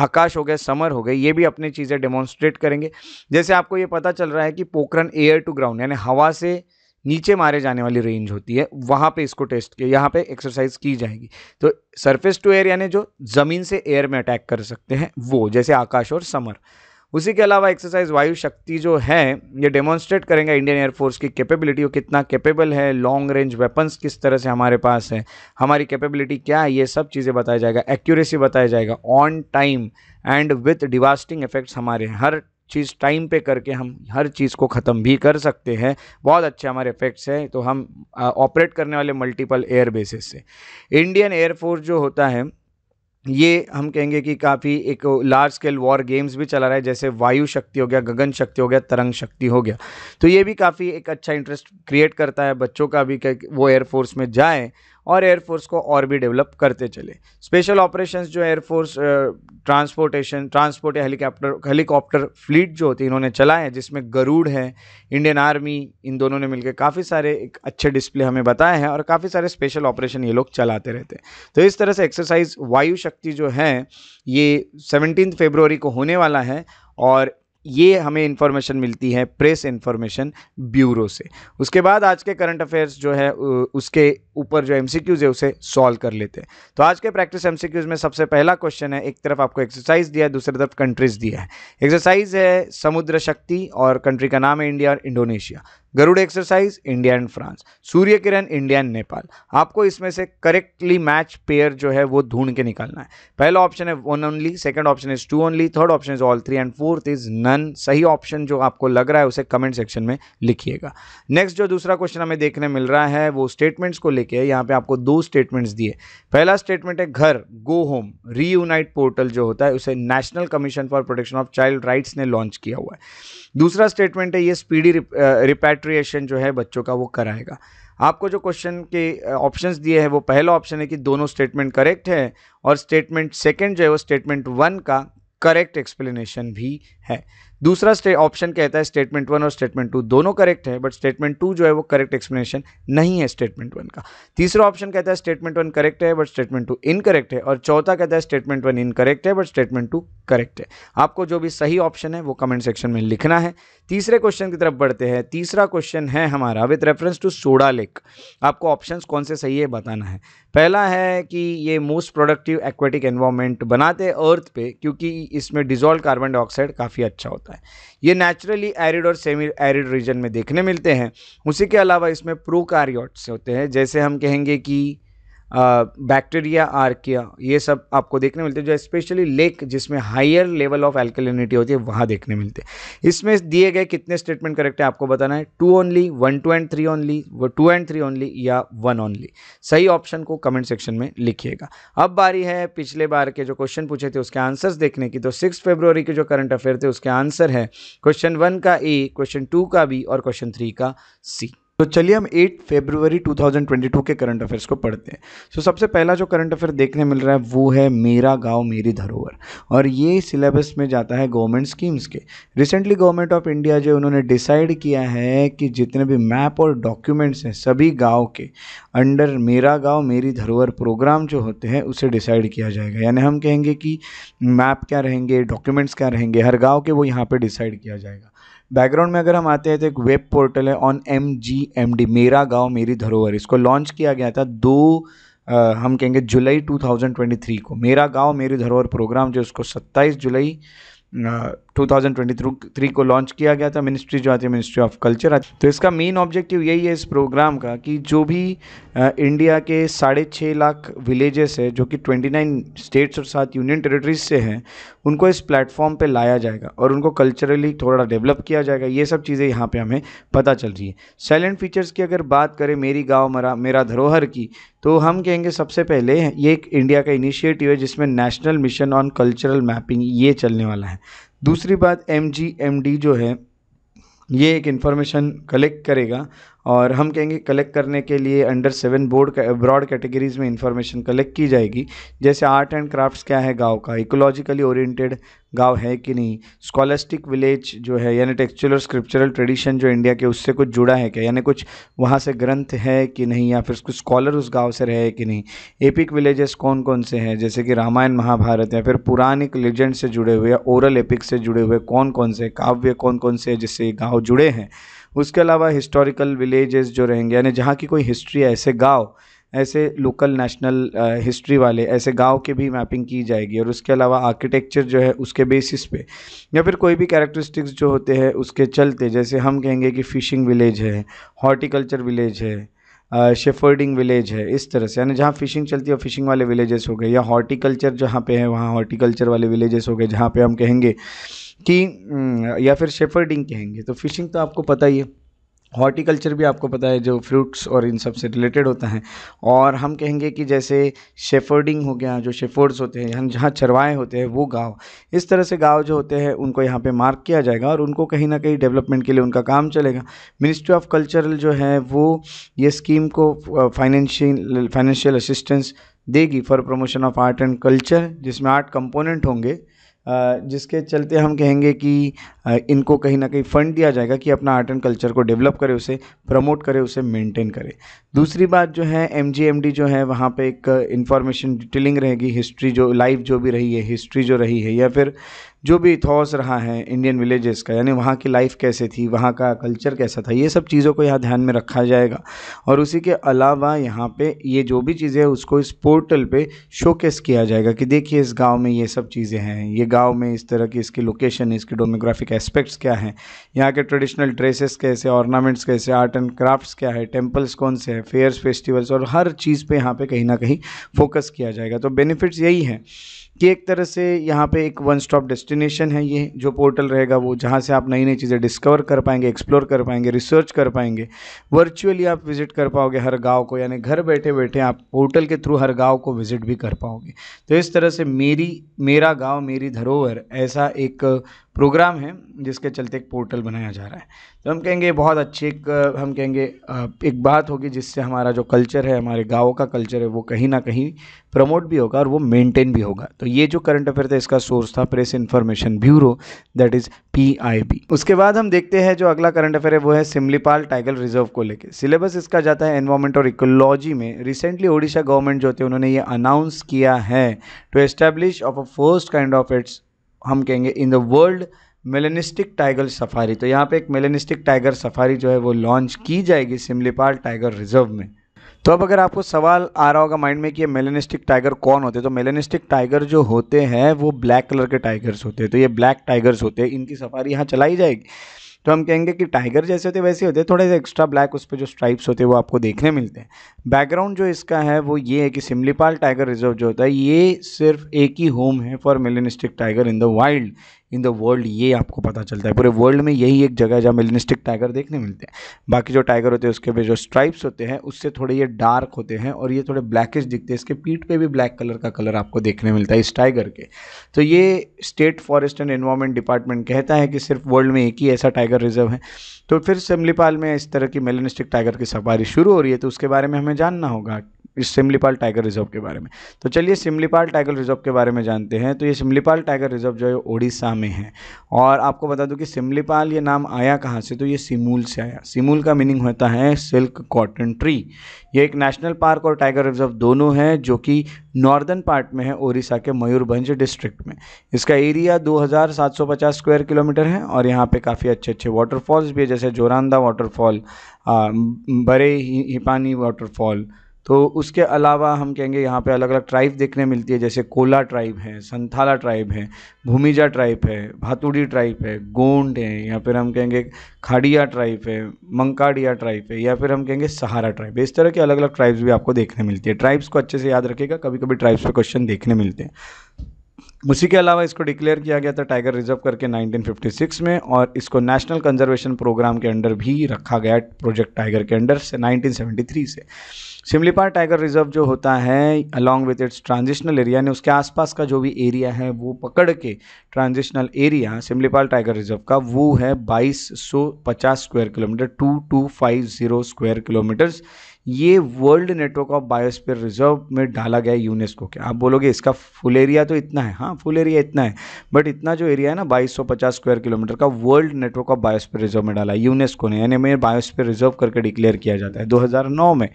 आकाश हो गया समर हो गए ये भी अपनी चीज़ें डेमोन्स्ट्रेट करेंगे जैसे आपको ये पता चल रहा है कि पोखरन एयर टू ग्राउंड यानी हवा से नीचे मारे जाने वाली रेंज होती है वहाँ पे इसको टेस्ट किया यहाँ पे एक्सरसाइज की जाएगी तो सरफेस टू एयर यानी जो ज़मीन से एयर में अटैक कर सकते हैं वो जैसे आकाश और समर उसी के अलावा एक्सरसाइज वायु शक्ति जो है ये डेमोन्स्ट्रेट करेंगे इंडियन एयरफोर्स की कैपेबिलिटी वो कितना कैपेबल है लॉन्ग रेंज वेपन्स किस तरह से हमारे पास है हमारी कैपेबिलिटी क्या है ये सब चीज़ें बताया जाएगा एक्यूरेसी बताया जाएगा on time and with devastating effects हमारे हर चीज़ टाइम पे करके हम हर चीज़ को ख़त्म भी कर सकते हैं बहुत अच्छे हमारे इफेक्ट्स हैं तो हम ऑपरेट करने वाले मल्टीपल एयर बेसिस से इंडियन एयरफोर्स जो होता है ये हम कहेंगे कि काफ़ी एक लार्ज स्केल वॉर गेम्स भी चला रहा है जैसे वायु शक्ति हो गया गगन शक्ति हो गया तरंग शक्ति हो गया तो ये भी काफ़ी एक अच्छा इंटरेस्ट क्रिएट करता है बच्चों का भी वो एयरफोर्स में जाएँ और एयरफोर्स को और भी डेवलप करते चले स्पेशल ऑपरेशंस जो एयरफोर्स ट्रांसपोर्टेशन ट्रांसपोर्ट या हेलीकॉप्टर हेलीकॉप्टर फ्लीट जो होती है इन्होंने चलाए हैं जिसमें गरूड़ है इंडियन आर्मी इन दोनों ने मिलकर काफ़ी सारे एक अच्छे डिस्प्ले हमें बताए हैं और काफ़ी सारे स्पेशल ऑपरेशन ये लोग चलाते रहते हैं तो इस तरह से एक्सरसाइज वायु शक्ति जो है ये सेवनटीन फेबरवरी को होने वाला है और ये हमें इन्फॉर्मेशन मिलती है प्रेस इन्फॉर्मेशन ब्यूरो से उसके बाद आज के करंट अफेयर्स जो है उसके ऊपर जो एमसीक्यूज है उसे सॉल्व कर लेते हैं तो आज के प्रैक्टिस एमसीक्यूज में सबसे पहला क्वेश्चन है एक तरफ आपको एक्सरसाइज दिया है दूसरी तरफ कंट्रीज दिया है एक्सरसाइज है समुद्र शक्ति और कंट्री का नाम है इंडिया और Indonesia Garuda exercise India and France Surya Kiran India and Nepal आपको इसमें से करेक्टली मैच पेयर जो है वो ढूंढ के निकालना है पहला ऑप्शन है one only second option is two only third option is all three and fourth is none सही ऑप्शन जो आपको लग रहा है उसे कमेंट सेक्शन में लिखिएगा नेक्स्ट जो दूसरा क्वेश्चन हमें देखने मिल रहा है वो स्टेटमेंट्स को लेके यहाँ पे आपको दो स्टेटमेंट्स दिए पहला स्टेटमेंट है घर गो होम री पोर्टल जो होता है उसे national commission for protection of child rights ने लॉन्च किया हुआ है दूसरा स्टेटमेंट है ये स्पीडी रिपैट्री रिपेट्रिएशन जो है बच्चों का वो कराएगा आपको जो क्वेश्चन के ऑप्शंस दिए हैं वो पहला ऑप्शन है कि दोनों स्टेटमेंट करेक्ट है और स्टेटमेंट सेकंड जो है वो स्टेटमेंट वन का करेक्ट एक्सप्लेनेशन भी है दूसरा ऑप्शन कहता है स्टेटमेंट वन और स्टेटमेंट टू दोनों करेक्ट है बट स्टेटमेंट टू जो है वो करेक्ट एक्सप्लेनेशन नहीं है स्टेटमेंट वन का तीसरा ऑप्शन कहता है स्टेटमेंट वन करेक्ट है बट स्टेटमेंट टू इनकरेक्ट है और चौथा कहता है स्टेटमेंट वन इनकरेक्ट है बट स्टेटमेंट टू करेक्ट है आपको जो भी सही ऑप्शन है वो कमेंट सेक्शन में लिखना है तीसरे क्वेश्चन की तरफ बढ़ते हैं तीसरा क्वेश्चन है हमारा with reference to soda lake आपको ऑप्शन कौन से सही है बताना है पहला है कि ये मोस्ट प्रोडक्टिव एक्वेटिक एनवायरमेंट बनाते अर्थ पे क्योंकि इसमें डिजोल्व कार्बन डाइऑक्साइड काफ़ी अच्छा होता है होता है ये नेचुरली एरिड और सेमी एरिड रीजन में देखने मिलते हैं उसी के अलावा इसमें प्रोकारियोट्स होते हैं जैसे हम कहेंगे कि बैक्टीरिया आर्किया ये सब आपको देखने मिलते हैं जो स्पेशली लेक जिसमें हायर लेवल ऑफ एल्कलिनिटी होती है वहाँ देखने मिलते हैं इसमें दिए गए कितने स्टेटमेंट करेक्ट है आपको बताना है two only one two and three only two and three only या वन ओनली सही ऑप्शन को कमेंट सेक्शन में लिखिएगा अब बारी है पिछले बार के जो क्वेश्चन पूछे थे उसके आंसर्स देखने की तो सिक्स फेब्रवरी के जो करंट अफेयर थे उसके आंसर है क्वेश्चन वन का ए क्वेश्चन टू का बी और क्वेश्चन थ्री का सी तो चलिए हम 8 फरवरी 2022 के करंट अफेयर्स को पढ़ते हैं सो so, सबसे पहला जो करंट अफेयर देखने मिल रहा है वो है मेरा गांव मेरी धरोहर और ये सिलेबस में जाता है गवर्नमेंट स्कीम्स के रिसेंटली गवर्नमेंट ऑफ इंडिया जो उन्होंने डिसाइड किया है कि जितने भी मैप और डॉक्यूमेंट्स हैं सभी गाँव के अंडर मेरा गाँव मेरी धरोहर प्रोग्राम जो होते हैं उसे डिसाइड किया जाएगा यानी हम कहेंगे कि मैप क्या रहेंगे डॉक्यूमेंट्स क्या रहेंगे हर गाँव के वो यहाँ पर डिसाइड किया जाएगा बैकग्राउंड में अगर हम आते हैं तो एक web portal on M G M D डी मेरा गाँव मेरी धरोहर इसको लॉन्च किया गया था दो आ, हम कहेंगे जुलाई 2023 को मेरा गांव मेरी धरोहर प्रोग्राम जो इसको 27 जुलाई 2023 को लॉन्च किया गया था मिनिस्ट्री जो आती है मिनिस्ट्री ऑफ कल्चर आती तो इसका मेन ऑब्जेक्टिव यही है इस प्रोग्राम का कि जो भी इंडिया के साढ़े छः लाख विलेजेस है जो कि 29 स्टेट्स और सात यूनियन टेरिटरीज से हैं उनको इस प्लेटफॉर्म पे लाया जाएगा और उनको कल्चरली थोड़ा डेवलप किया जाएगा ये सब चीज़ें यहाँ पर हमें पता चल रही है साइलेंट फीचर्स की अगर बात करें मेरी गाँव मरा मेरा धरोहर की तो हम कहेंगे सबसे पहले ये एक इंडिया का इनिशिएटिव है जिसमें national mission on cultural mapping ये चलने वाला है दूसरी बात एम जी एम डी जो है ये एक इन्फॉर्मेशन कलेक्ट करेगा और हम कहेंगे कलेक्ट करने के लिए under seven board broad categories में इंफॉर्मेशन कलेक्ट की जाएगी जैसे आर्ट एंड क्राफ्ट्स क्या है गांव का इकोलॉजिकली ओरिएंटेड गांव है कि नहीं स्कॉलेस्टिक विलेज जो है यानी टेक्चुलर स्क्रिप्चरल ट्रेडिशन जो इंडिया के उससे कुछ जुड़ा है क्या यानी कुछ वहाँ से ग्रंथ है कि नहीं या फिर कुछ स्कॉलर उस गाँव से रहे कि नहीं एपिक विलेजेस कौन कौन से हैं जैसे कि रामायण महाभारत या फिर पुरानिक लेजेंड से जुड़े हुए या ओरल एपिक से जुड़े हुए कौन कौन से काव्य कौन कौन से जिससे गाँव जुड़े हैं उसके अलावा हिस्टोरिकल विलेजेस जो रहेंगे यानी जहाँ की कोई हिस्ट्री है ऐसे गाँव ऐसे लोकल नेशनल हिस्ट्री वाले ऐसे गांव के भी मैपिंग की जाएगी और उसके अलावा आर्किटेक्चर जो है उसके बेसिस पे या फिर कोई भी कैरेक्टरिस्टिक्स जो होते हैं उसके चलते जैसे हम कहेंगे कि फ़िशिंग विलेज है हॉर्टिकल्चर विलेज है शेफर्डिंग विलेज है इस तरह से यानी जहाँ फ़िशिंग चलती है फ़िशिंग वाले विलेजेस हो गए या हॉर्टिकल्चर जहाँ पे है वहाँ हॉर्टिकल्चर वाले विलेजेस हो गए जहाँ पे हम कहेंगे कि हम्म, या फिर शेफर्डिंग कहेंगे तो फिशिंग तो आपको पता ही है हॉर्टिकल्चर भी आपको पता है जो फ्रूट्स और इन सब से रिलेटेड होता है और हम कहेंगे कि जैसे शेफर्डिंग हो गया जो शेफर्ड्स होते हैं जहाँ चरवाए होते हैं वो गांव इस तरह से गांव जो होते हैं उनको यहाँ पे मार्क किया जाएगा और उनको कहीं ना कहीं डेवलपमेंट के लिए उनका काम चलेगा मिनिस्ट्री ऑफ कल्चरल जो है वो ये स्कीम को फाइनेंशियल फाइनेंशियल असिस्टेंस देगी for promotion of art and culture जिसमें आर्ट कंपोनेंट होंगे जिसके चलते हम कहेंगे कि इनको कहीं ना कहीं फ़ंड दिया जाएगा कि अपना आर्ट एंड कल्चर को डेवलप करे उसे प्रमोट करे उसे मेंटेन करे दूसरी बात जो है एम जी एम डी जो है वहाँ पे एक इंफॉर्मेशन डिटेलिंग रहेगी हिस्ट्री जो लाइव जो भी रही है हिस्ट्री जो रही है या फिर जो भी थॉट्स रहा है इंडियन विलेजेस का यानी वहाँ की लाइफ कैसे थी वहाँ का कल्चर कैसा था ये सब चीज़ों को यहाँ ध्यान में रखा जाएगा और उसी के अलावा यहाँ पे ये जो भी चीज़ें हैं उसको इस पोर्टल पे शोकेस किया जाएगा कि देखिए इस गांव में ये सब चीज़ें हैं ये गांव में इस तरह की इसकी लोकेशन इसके डोमोग्राफिक एस्पेक्ट्स क्या हैं यहाँ के ट्रेडिशनल ड्रेसेस कैसे ऑर्नामेंट्स कैसे आर्ट एंड क्राफ्ट्स क्या है टेम्पल्स कौन से हैं फेयर्स फेस्टिवल्स और हर चीज़ पर यहाँ पर कहीं ना कहीं फोकस किया जाएगा तो बेनिफिट्स यही हैं कि एक तरह से यहाँ पे एक वन स्टॉप डेस्टिनेशन है ये जो पोर्टल रहेगा वो जहाँ से आप नई नई चीज़ें डिस्कवर कर पाएंगे एक्सप्लोर कर पाएंगे रिसर्च कर पाएंगे वर्चुअली आप विज़िट कर पाओगे हर गांव को यानी घर बैठे बैठे आप पोर्टल के थ्रू हर गांव को विज़िट भी कर पाओगे तो इस तरह से मेरी मेरा गाँव मेरी धरोहर ऐसा एक प्रोग्राम है जिसके चलते एक पोर्टल बनाया जा रहा है तो हम कहेंगे बहुत अच्छी एक हम कहेंगे एक बात होगी जिससे हमारा जो कल्चर है हमारे गाँव का कल्चर है वो कहीं ना कहीं प्रमोट भी होगा और वो मेंटेन भी होगा तो ये जो करंट अफेयर था इसका सोर्स था press information bureau that is PIB उसके बाद हम देखते हैं जो अगला करंट अफेयर है वो है सिमलीपाल टाइगर रिजर्व को लेकर सिलेबस इसका जाता है एनवायरमेंट और इकोलॉजी में रिसेंटली ओडिशा गवर्नमेंट जो थे उन्होंने ये अनाउंस किया है to establish of a first kind of its हम कहेंगे in the world melanistic tiger safari तो यहाँ पे एक मेलेनिस्टिक टाइगर सफारी जो है वो लॉन्च की जाएगी सिमलीपाल टाइगर रिजर्व में तो अब अगर आपको सवाल आ रहा होगा माइंड में कि ये मेलेनिस्टिक टाइगर कौन होते हैं तो मेलेनिस्टिक टाइगर जो होते हैं वो ब्लैक कलर के टाइगर्स होते हैं तो ये ब्लैक टाइगर्स होते हैं इनकी सफारी यहाँ चलाई जाएगी तो हम कहेंगे कि टाइगर जैसे होते वैसे होते थोड़े से एक्स्ट्रा ब्लैक उस पर जो स्ट्राइप्स होते हैं वो आपको देखने मिलते हैं बैकग्राउंड जो इसका है वो ये है कि सिमलीपाल टाइगर रिजर्व जो होता है ये सिर्फ एक ही होम है for melanistic tiger in the wild in the world ये आपको पता चलता है पूरे वर्ल्ड में यही एक जगह है जहाँ मेलिनिस्टिक टाइगर देखने मिलते हैं बाकी जो टाइगर होते हैं उसके पे जो स्ट्राइप्स होते हैं उससे थोड़े ये डार्क होते हैं और ये थोड़े ब्लैकिश दिखते हैं इसके पीठ पे भी ब्लैक कलर का कलर आपको देखने मिलता है इस टाइगर के तो ये state forest and environment department कहता है कि सिर्फ वर्ल्ड में एक ही ऐसा टाइगर रिजर्व है तो फिर सिमलीपाल में इस तरह की मेलिनिस्टिक टाइगर की सफारी शुरू हो रही है तो उसके बारे में हमें जानना होगा इस सिमलीपाल टाइगर रिजर्व के बारे में तो चलिए सिमलीपाल टाइगर रिजर्व के बारे में जानते हैं तो ये सिमलीपाल टाइगर रिजर्व जो है उड़ीसा में है और आपको बता दूं कि सिमलीपाल ये नाम आया कहाँ से तो ये सिमूल से आया सिमूल का मीनिंग होता है सिल्क कॉटन ट्री ये एक नेशनल पार्क और टाइगर रिजर्व दोनों है जो कि नॉर्दर्न पार्ट में है ओडिशा के मयूरभंज डिस्ट्रिक्ट में इसका एरिया 2750 स्क्वायर किलोमीटर है और यहाँ पे काफ़ी अच्छे अच्छे वाटरफॉल्स भी है जैसे जोरानदा वाटरफॉल बरे हिपानी वाटरफॉल तो उसके अलावा हम कहेंगे यहाँ पे अलग अलग ट्राइब देखने मिलती है जैसे कोला ट्राइब है संथाला ट्राइब है भूमिजा ट्राइब है भातुड़ी ट्राइब है गोंड है या फिर हम कहेंगे खाड़िया ट्राइब है मंकाडिया ट्राइब है या फिर हम कहेंगे सहारा ट्राइब है इस तरह के अलग अलग ट्राइब्स भी आपको देखने मिलती है ट्राइब्स को अच्छे से याद रखेगा कभी कभी ट्राइब्स पर क्वेश्चन देखने मिलते हैं उसी के अलावा इसको डिक्लेयर किया गया था टाइगर रिजर्व करके 1956 में और इसको नेशनल कंजर्वेशन प्रोग्राम के अंडर भी रखा गया प्रोजेक्ट टाइगर के अंडर से 1973 से शिमलीपार टाइगर रिजर्व जो होता है along with its transitional area यानी उसके आसपास का जो भी एरिया है वो पकड़ के transitional area Similipal tiger reserve का वो है 2250 स्क्वायर किलोमीटर 2250 स्क्वायर किलोमीटर्स ये world network of biosphere reserve में डाला गया है यूनेस्को के आप बोलोगे इसका फुल एरिया तो इतना है हाँ फुल एरिया इतना है बट इतना जो एरिया है ना 2250 स्क्वायर किलोमीटर का world network of biosphere reserve में डाला है यूनेस्को ने यानी में बायोस्फीयर रिजर्व करके डिक्लेयर किया जाता है दो में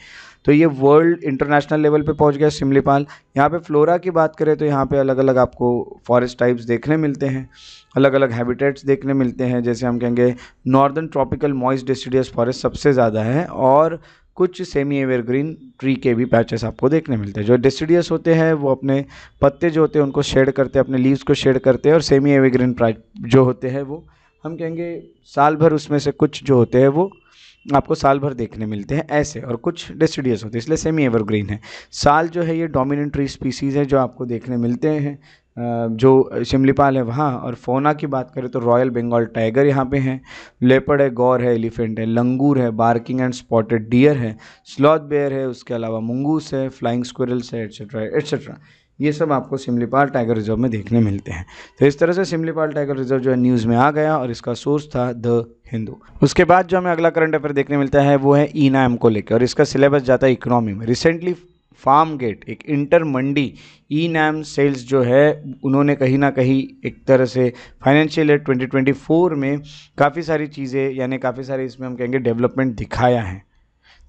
तो ये वर्ल्ड इंटरनेशनल लेवल पे पहुंच गया सिमलीपाल यहाँ पे फ्लोरा की बात करें तो यहाँ पे अलग अलग आपको फॉरेस्ट टाइप्स देखने मिलते हैं अलग अलग हैबिटेट्स देखने मिलते हैं जैसे हम कहेंगे northern tropical moist deciduous forest सबसे ज़्यादा है और कुछ सेमी एवरग्रीन ट्री के भी पैचेस आपको देखने मिलते हैं जो डिस्टिडियस होते हैं वो अपने पत्ते जो होते हैं उनको शेड करते हैं अपने लीव्स को शेड करते हैं और सेमी एवरग्रीन जो होते हैं वो हम कहेंगे साल भर उसमें से कुछ जो होते हैं वो आपको साल भर देखने मिलते हैं ऐसे और कुछ डेसिडियस होते हैं इसलिए सेमी एवरग्रीन है साल जो है ये डोमिनेंट ट्री स्पीसीज़ है जो आपको देखने मिलते हैं जो शिमलीपाल है वहाँ और फोना की बात करें तो रॉयल बंगाल टाइगर यहाँ पे हैं लेपर्ड है गौर है एलिफेंट है लंगूर है बार्किंग एंड स्पॉटेड डियर है स्लॉथ बेयर है उसके अलावा मुंगूस है फ्लाइंग स्क्वेरल्स है एट्सेट्रा एट्सेट्रा ये सब आपको सिमलीपाल टाइगर रिजर्व में देखने मिलते हैं तो इस तरह से सिमलीपाल टाइगर रिजर्व जो है न्यूज़ में आ गया और इसका सोर्स था द हिंदू उसके बाद जो हमें अगला करंट अफेयर देखने मिलता है वो है ई नाम को लेकर और इसका सिलेबस जाता है इकोनॉमी में रिसेंटली फार्म गेट एक inter mandi e NAM sales जो है उन्होंने कहीं ना कहीं एक तरह से फाइनेंशियल ईयर 2024 में काफ़ी सारी चीज़ें यानी काफ़ी सारे इसमें हम कहेंगे डेवलपमेंट दिखाया है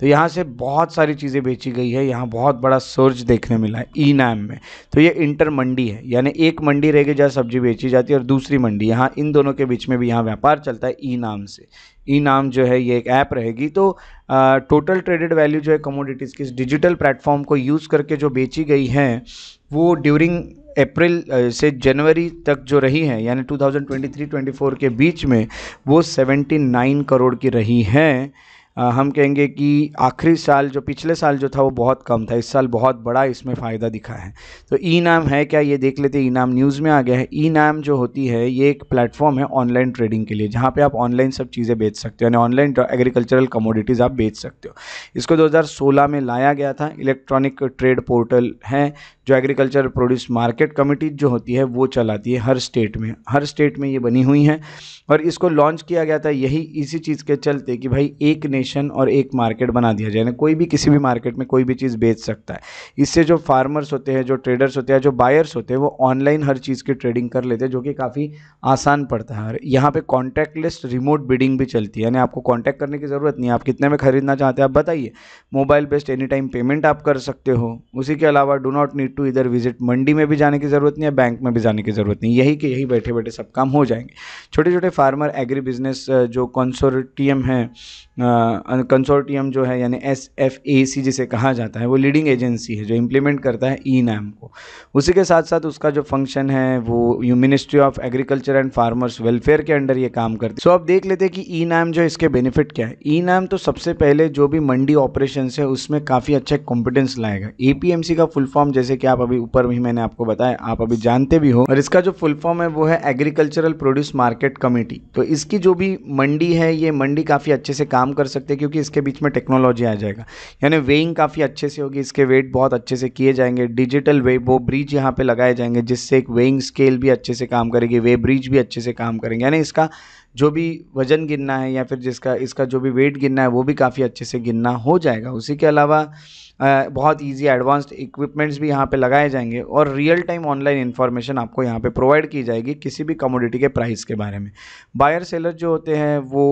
तो यहाँ से बहुत सारी चीज़ें बेची गई है यहाँ बहुत बड़ा सर्च देखने मिला है ई नाम में तो ये इंटर मंडी है यानी एक मंडी रहेगी जहाँ सब्जी बेची जाती है और दूसरी मंडी यहाँ इन दोनों के बीच में भी यहाँ व्यापार चलता है ई नाम से ई नाम जो है ये एक ऐप रहेगी तो आ, टोटल ट्रेडेड वैल्यू जो है कमोडिटीज़ की इस डिजिटल प्लेटफॉर्म को यूज़ करके जो बेची गई हैं वो ड्यूरिंग अप्रैल से जनवरी तक जो रही है यानी 2023-24 के बीच में वो 79 करोड़ की रही हैं हम कहेंगे कि आखिरी साल जो पिछले साल जो था वो बहुत कम था इस साल बहुत बड़ा इसमें फ़ायदा दिखा है तो ई नाम है क्या ये देख लेते ई नाम न्यूज़ में आ गया है ई नाम जो होती है ये एक प्लेटफॉर्म है ऑनलाइन ट्रेडिंग के लिए जहाँ पे आप ऑनलाइन सब चीज़ें बेच सकते हो यानी ऑनलाइन एग्रीकल्चरल कमोडिटीज़ आप बेच सकते हो इसको दो में लाया गया था इलेक्ट्रॉनिक ट्रेड पोर्टल है जो एग्रीकल्चर प्रोड्यूस मार्केट कमिटीज जो होती है वो चलाती है हर स्टेट में हर स्टेट में ये बनी हुई हैं और इसको लॉन्च किया गया था यही इसी चीज़ के चलते कि भाई एक कमीशन और एक मार्केट बना दिया जाए कोई भी किसी भी मार्केट में कोई भी चीज़ बेच सकता है इससे जो फार्मर्स होते हैं जो ट्रेडर्स होते हैं जो बायर्स होते हैं वो ऑनलाइन हर चीज़ की ट्रेडिंग कर लेते हैं जो कि काफ़ी आसान पड़ता है और यहाँ पर कॉन्टैक्ट लिस्ट रिमोट बिडिंग भी चलती है यानी आपको कॉन्टैक्ट करने की ज़रूरत नहीं है आप कितने में खरीदना चाहते हैं आप बताइए mobile based any time payment आप कर सकते हो उसी के अलावा डो नॉट नीड टू इधर विजिट मंडी में भी जाने की ज़रूरत नहीं है बैंक में भी जाने की ज़रूरत नहीं यही कि यही बैठे बैठे सब काम हो जाएंगे छोटे छोटे फार्मर एग्री बिजनेस जो कॉन्सोरटियम हैं कंसोर्टियम जो है यानी एस एफ ए सी जिसे कहा जाता है वो लीडिंग एजेंसी है जो इम्प्लीमेंट करता है ई e नैम को उसी के साथ साथ उसका जो फंक्शन है वो you ministry of agriculture and farmers welfare के अंडर ये काम करती है सो so, आप देख लेते हैं कि ई e नैम जो इसके बेनिफिट क्या है ई e नैम तो सबसे पहले जो भी मंडी ऑपरेशन है उसमें काफ़ी अच्छा कॉम्पिटेंस लाएगा ए पी एम सी का फुल फॉर्म जैसे कि आप अभी ऊपर भी मैंने आपको बताया आप अभी जानते भी हो और इसका जो फुल फॉर्म है वो है एग्रीकल्चरल प्रोड्यूस मार्केट कमेटी तो इसकी जो भी मंडी है ये मंडी काफ़ी अच्छे से काम कर सकती सकते क्योंकि इसके बीच में टेक्नोलॉजी आ जाएगा यानी वेइंग काफ़ी अच्छे से होगी इसके वेट बहुत अच्छे से किए जाएंगे डिजिटल वे वो ब्रिज यहाँ पर लगाए जाएंगे जिससे एक वेइंग स्केल भी अच्छे से काम करेगी वे ब्रिज भी अच्छे से काम करेंगे यानी इसका जो भी वजन गिनना है या फिर जिसका इसका जो भी वेट गिनना है वो भी काफ़ी अच्छे से गिनना हो जाएगा उसी के अलावा बहुत इजी एडवांस्ड इक्विपमेंट्स भी यहाँ पे लगाए जाएंगे और रियल टाइम ऑनलाइन इन्फॉर्मेशन आपको यहाँ पे प्रोवाइड की जाएगी किसी भी कमोडिटी के प्राइस के बारे में बायर सेलर जो होते हैं वो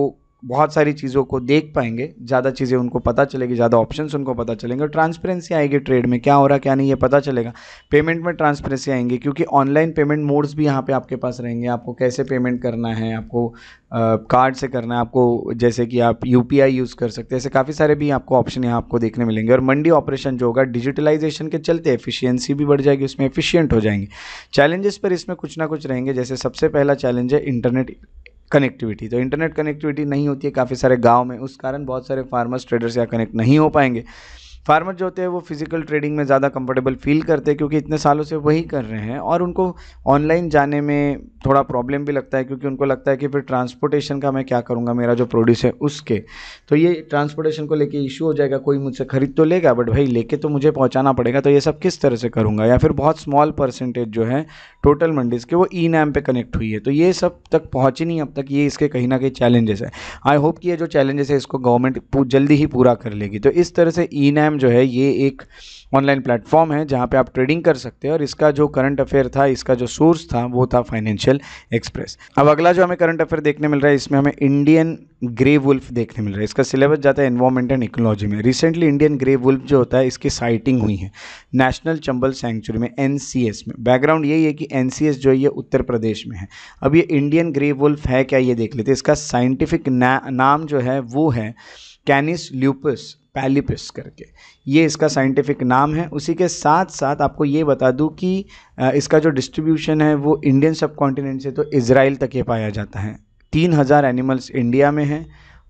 बहुत सारी चीज़ों को देख पाएंगे ज़्यादा चीज़ें उनको पता चलेगी ज़्यादा ऑप्शन उनको पता चलेंगे और ट्रांसपेरेंसी आएगी ट्रेड में क्या हो रहा क्या नहीं ये पता चलेगा पेमेंट में ट्रांसपेरेंसी आएंगी क्योंकि ऑनलाइन पेमेंट मोड्स भी यहाँ पे आपके पास रहेंगे आपको कैसे पेमेंट करना है आपको कार्ड से करना है आपको जैसे कि आप यू यूज़ कर सकते हैं ऐसे काफ़ी सारे भी आपको ऑप्शन यहाँ आपको देखने मिलेंगे और मंडी ऑपरेशन जो होगा डिजिटलाइजेशन के चलते एफिशिएंसी भी बढ़ जाएगी उसमें एफिशिएंट हो जाएंगे चैलेंजेस पर इसमें कुछ ना कुछ रहेंगे जैसे सबसे पहला चैलेंज है इंटरनेट कनेक्टिविटी तो इंटरनेट कनेक्टिविटी नहीं होती है काफ़ी सारे गाँव में उस कारण बहुत सारे फार्मर्स ट्रेडर्स यहाँ कनेक्ट नहीं हो पाएंगे फार्मर जो होते हैं वो फिज़िकल ट्रेडिंग में ज़्यादा कंफर्टेबल फील करते हैं क्योंकि इतने सालों से वही कर रहे हैं और उनको ऑनलाइन जाने में थोड़ा प्रॉब्लम भी लगता है क्योंकि उनको लगता है कि फिर ट्रांसपोर्टेशन का मैं क्या करूँगा मेरा जो प्रोड्यूस है उसके तो ये ट्रांसपोर्टेशन को लेकर इशू हो जाएगा कोई मुझसे ख़रीद तो लेगा बट भाई लेके तो मुझे पहुँचाना पड़ेगा तो ये सब किस तरह से करूँगा या फिर बहुत स्मॉल परसेंटेज जो है टोटल मंडीज़ के वो ई नैम पर कनेक्ट हुई है तो ये सब तक पहुँची नहीं अब तक ये इसके कहीं ना कहीं चैलेंजेस है आई होप कि ये जो चैलेंजेस है इसको गवर्नमेंट जल्दी ही पूरा कर लेगी तो इस तरह से ई नैम एम जो है ये एक ऑनलाइन प्लेटफॉर्म है जहाँ पे आप ट्रेडिंग कर सकते हैं और इसका जो करंट अफेयर था इसका जो सोर्स था वो था फाइनेंशियल एक्सप्रेस अब अगला जो हमें करंट अफेयर देखने मिल रहा है इसमें हमें इंडियन ग्रे वुल्फ देखने मिल रहा है इसका सिलेबस जाता है एनवायरमेंट एंड इकोलॉजी में रिसेंटली इंडियन ग्रे वुल्फ जो होता है इसकी साइटिंग हुई है नेशनल चंबल सेंचुरी में एन में बैकग्राउंड यही है कि एन जो है ये उत्तर प्रदेश में है अब ये इंडियन ग्रे वुल्फ है क्या ये देख लेते हैं इसका साइंटिफिक ना, नाम जो है वो है कैनिस ल्यूपस पैलिपिस करके ये इसका साइंटिफिक नाम है उसी के साथ साथ आपको ये बता दूं कि इसका जो डिस्ट्रीब्यूशन है वो इंडियन सब कॉन्टिनेंट से तो इसराइल तक ये पाया जाता है तीन हज़ार एनिमल्स इंडिया में हैं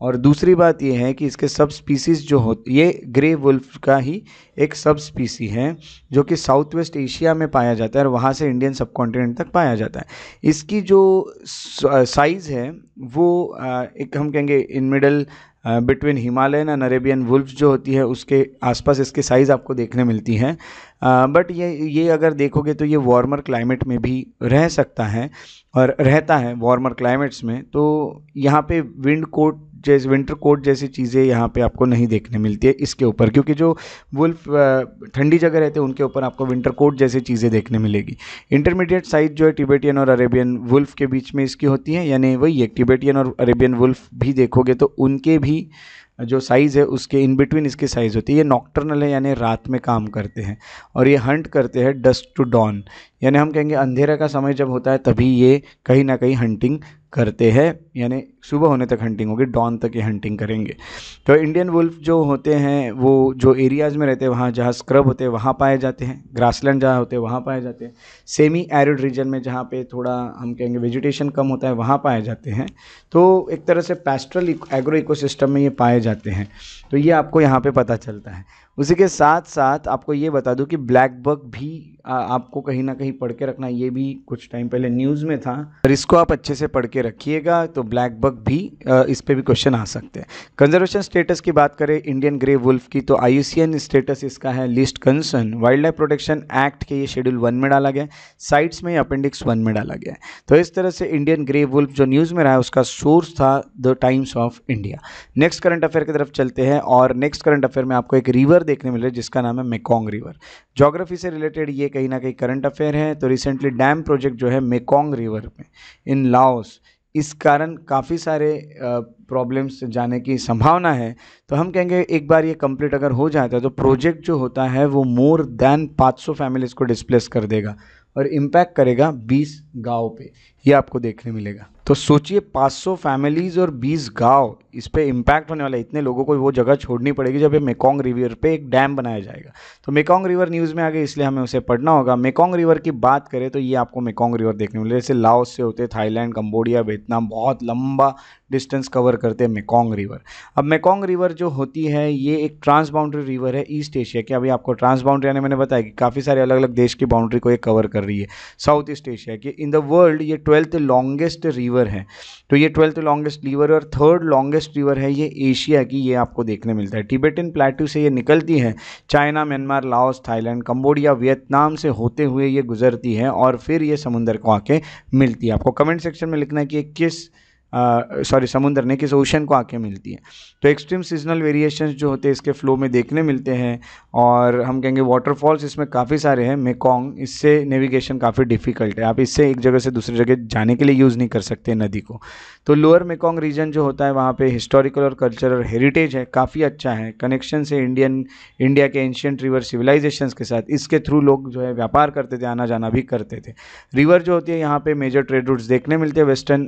और दूसरी बात यह है कि इसके सब स्पीसीज़ जो हो ये ग्रे वुल्फ का ही एक सब स्पीसी है जो कि साउथ वेस्ट एशिया में पाया जाता है और वहाँ से इंडियन सब कॉन्टिनेंट तक पाया जाता है इसकी जो साइज़ है वो एक हम कहेंगे in middle between Himalayan and Arabian wolf जो होती है उसके आसपास इसके साइज़ आपको देखने मिलती हैं बट ये ये अगर देखोगे तो ये वार्मर क्लाइमेट में भी रह सकता है और रहता है वार्मर क्लाइमेट्स में तो यहाँ पे विंड कोट जैसे विंटर कोट जैसी चीज़ें यहाँ पे आपको नहीं देखने मिलती है इसके ऊपर क्योंकि जो वुल्फ ठंडी जगह रहते हैं उनके ऊपर आपको विंटर कोट जैसी चीज़ें देखने मिलेगी इंटरमीडिएट साइज़ जो है टिबेटियन और अरेबियन वुल्फ के बीच में इसकी होती है यानी वही एक टिबेटियन और अरेबियन वुल्फ भी देखोगे तो उनके भी जो साइज़ है उसके इन बिटवीन इसकी साइज़ होती है ये नॉक्टर्नल है यानी रात में काम करते हैं और ये हंट करते हैं डस्ट टू डॉन यानी हम कहेंगे अंधेरा का समय जब होता है तभी ये कहीं ना कहीं हंटिंग करते हैं यानी सुबह होने तक हंटिंग होगी डॉन तक ये हंटिंग करेंगे तो इंडियन वुल्फ जो होते हैं वो जो एरियाज़ में रहते हैं वहाँ जहाँ स्क्रब होते हैं वहाँ पाए जाते हैं ग्रासलैंड जहाँ होते हैं वहाँ पाए जाते हैं सेमी एरिड रीजन में जहाँ पे थोड़ा हम कहेंगे वेजिटेशन कम होता है वहाँ पाए जाते हैं तो एक तरह से पेस्ट्रल एग्रो इकोसिस्टम में ये पाए जाते जाते हैं तो ये आपको यहाँ पे पता चलता है उसी के साथ साथ आपको ये बता दूँ कि ब्लैक बग भी आपको कहीं ना कहीं पढ़ के रखना ये भी कुछ टाइम पहले न्यूज़ में था पर इसको आप अच्छे से पढ़ के रखिएगा तो ब्लैक बग भी इस पर भी क्वेश्चन आ सकते हैं कंजर्वेशन स्टेटस की बात करें इंडियन ग्रे वुल्फ की तो आई स्टेटस इसका है least concern wildlife protection act के ये शेड्यूल वन में डाला गया साइट्स में अपेंडिक्स वन में डाला गया तो इस तरह से इंडियन ग्रे वुल्फ जो न्यूज़ में रहा है उसका सोर्स था the Times of India next current affair की तरफ चलते हैं और नेक्स्ट करंट अफेयर में आपको एक रिवर देखने मिल रहा है जिसका नाम है मेकोंग रिवर जोग्राफी से रिलेटेड ये कहीं ना कहीं करंट अफेयर है तो रिसेंटली डैम प्रोजेक्ट जो है मेकोंग रिवर में इन लाओस इस कारण काफ़ी सारे प्रॉब्लम्स जाने की संभावना है तो हम कहेंगे एक बार ये कंप्लीट अगर हो जाता है तो प्रोजेक्ट जो होता है वो मोर देन 500 फैमिलीज़ को डिस्प्लेस कर देगा और इम्पैक्ट करेगा गांव पे ये आपको देखने मिलेगा तो सोचिए 500 फैमिलीज और 20 गांव इस पर इम्पैक्ट होने वाला है इतने लोगों को वो जगह छोड़नी पड़ेगी जब ये मेकोंग रिवर पे एक डैम बनाया जाएगा तो मेकोंग रिवर न्यूज़ में आ गए इसलिए हमें उसे पढ़ना होगा मेकोंग रिवर की बात करें तो ये आपको मेकोंग रिवर देखने मिले जैसे लाओस से होते थाईलैंड कम्बोडिया वियतनाम बहुत लंबा डिस्टेंस कवर करते हैं मेकोंग रिवर अब मेकोंग रिवर जो होती है ये एक ट्रांस बाउंड्री रिवर है ईस्ट एशिया की अभी आपको ट्रांस बाउंड्री यानी मैंने बताया कि काफ़ी सारे अलग अलग देश की बाउंड्री को ये कवर कर रही है साउथ ईस्ट एशिया की इन द वर्ल्ड ये ट्वेल्थ लॉन्गेस्ट रिवर है तो ये ट्वेल्थ लॉन्गेस्ट रिवर और थर्ड लॉन्गेस्ट रिवर है ये एशिया की ये आपको देखने मिलता है टिबेटन प्लेटू से ये निकलती है China Myanmar Laos Thailand Cambodia Vietnam से होते हुए ये गुजरती है और फिर ये समुंदर को आके मिलती है आपको कमेंट सेक्शन में लिखना है कि किस सॉरी समुद्र ने किस ओशन को आके मिलती है तो एक्सट्रीम सीजनल वेरिएशन जो होते हैं इसके फ्लो में देखने मिलते हैं और हम कहेंगे वाटरफॉल्स इसमें काफ़ी सारे हैं मेकोंग इससे नेविगेशन काफ़ी डिफ़िकल्ट है आप इससे एक जगह से दूसरी जगह जाने के लिए यूज़ नहीं कर सकते नदी को तो लोअर मेकोंग रीजन जो होता है वहाँ पर हिस्टोरिकल और कल्चरल हेरिटेज है काफ़ी अच्छा है कनेक्शन से इंडियन इंडिया के एंशियंट रिवर सिविलाइजेशन के साथ इसके थ्रू लोग जो है व्यापार करते थे आना जाना भी करते थे रिवर जो होती है यहाँ पर मेजर ट्रेड रूट्स देखने मिलते हैं वेस्टर्न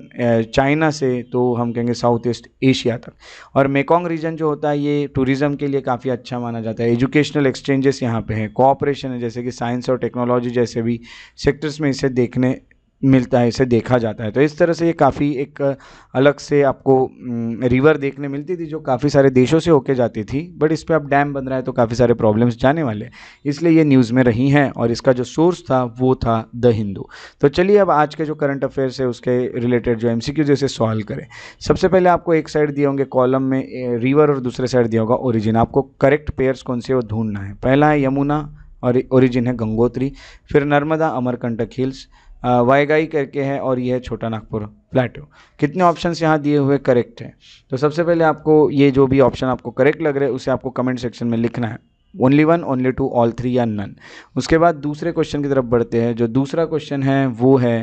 चाइना से तो हम कहेंगे साउथ ईस्ट एशिया तक और मेकोंग रीजन जो होता है ये टूरिज़्म के लिए काफ़ी अच्छा माना जाता है एजुकेशनल एक्सचेंजेस यहाँ पे हैं कोऑपरेशन है जैसे कि साइंस और टेक्नोलॉजी जैसे भी सेक्टर्स में इसे देखने मिलता है इसे देखा जाता है तो इस तरह से ये काफ़ी एक अलग से आपको रिवर देखने मिलती थी जो काफ़ी सारे देशों से होके जाती थी बट इस पर अब डैम बन रहा है तो काफ़ी सारे प्रॉब्लम्स जाने वाले इसलिए ये न्यूज़ में रही हैं और इसका जो सोर्स था वो था द हिंदू तो चलिए अब आज के जो करंट अफेयर्स है उसके रिलेटेड जो एम सी इसे सॉल्व करें सबसे पहले आपको एक साइड दिए होंगे कॉलम में रिवर और दूसरे साइड दिया होगा ओरिजिन आपको करेक्ट पेयर्स कौन से वो ढूंढना है पहला है यमुना और ओरिजिन है गंगोत्री फिर नर्मदा अमरकंटक हिल्स वायगाई करके है और यह है छोटा नागपुर प्लेटो कितने ऑप्शंस यहाँ दिए हुए करेक्ट हैं तो सबसे पहले आपको ये जो भी ऑप्शन आपको करेक्ट लग रहे हैं उसे आपको कमेंट सेक्शन में लिखना है only one only two all three या नन उसके बाद दूसरे क्वेश्चन की तरफ बढ़ते हैं जो दूसरा क्वेश्चन है वो है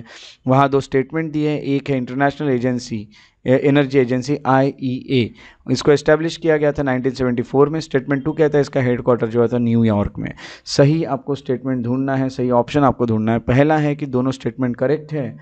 वहाँ दो स्टेटमेंट दिए हैं एक है international agency energy agency I E A इसको इस्टेब्लिश किया गया था 1974 में स्टेटमेंट टू कहता है इसका हेडक्वार्टर जो था न्यूयॉर्क में सही आपको स्टेटमेंट ढूंढना है सही ऑप्शन आपको ढूंढना है पहला है कि दोनों स्टेटमेंट करेक्ट है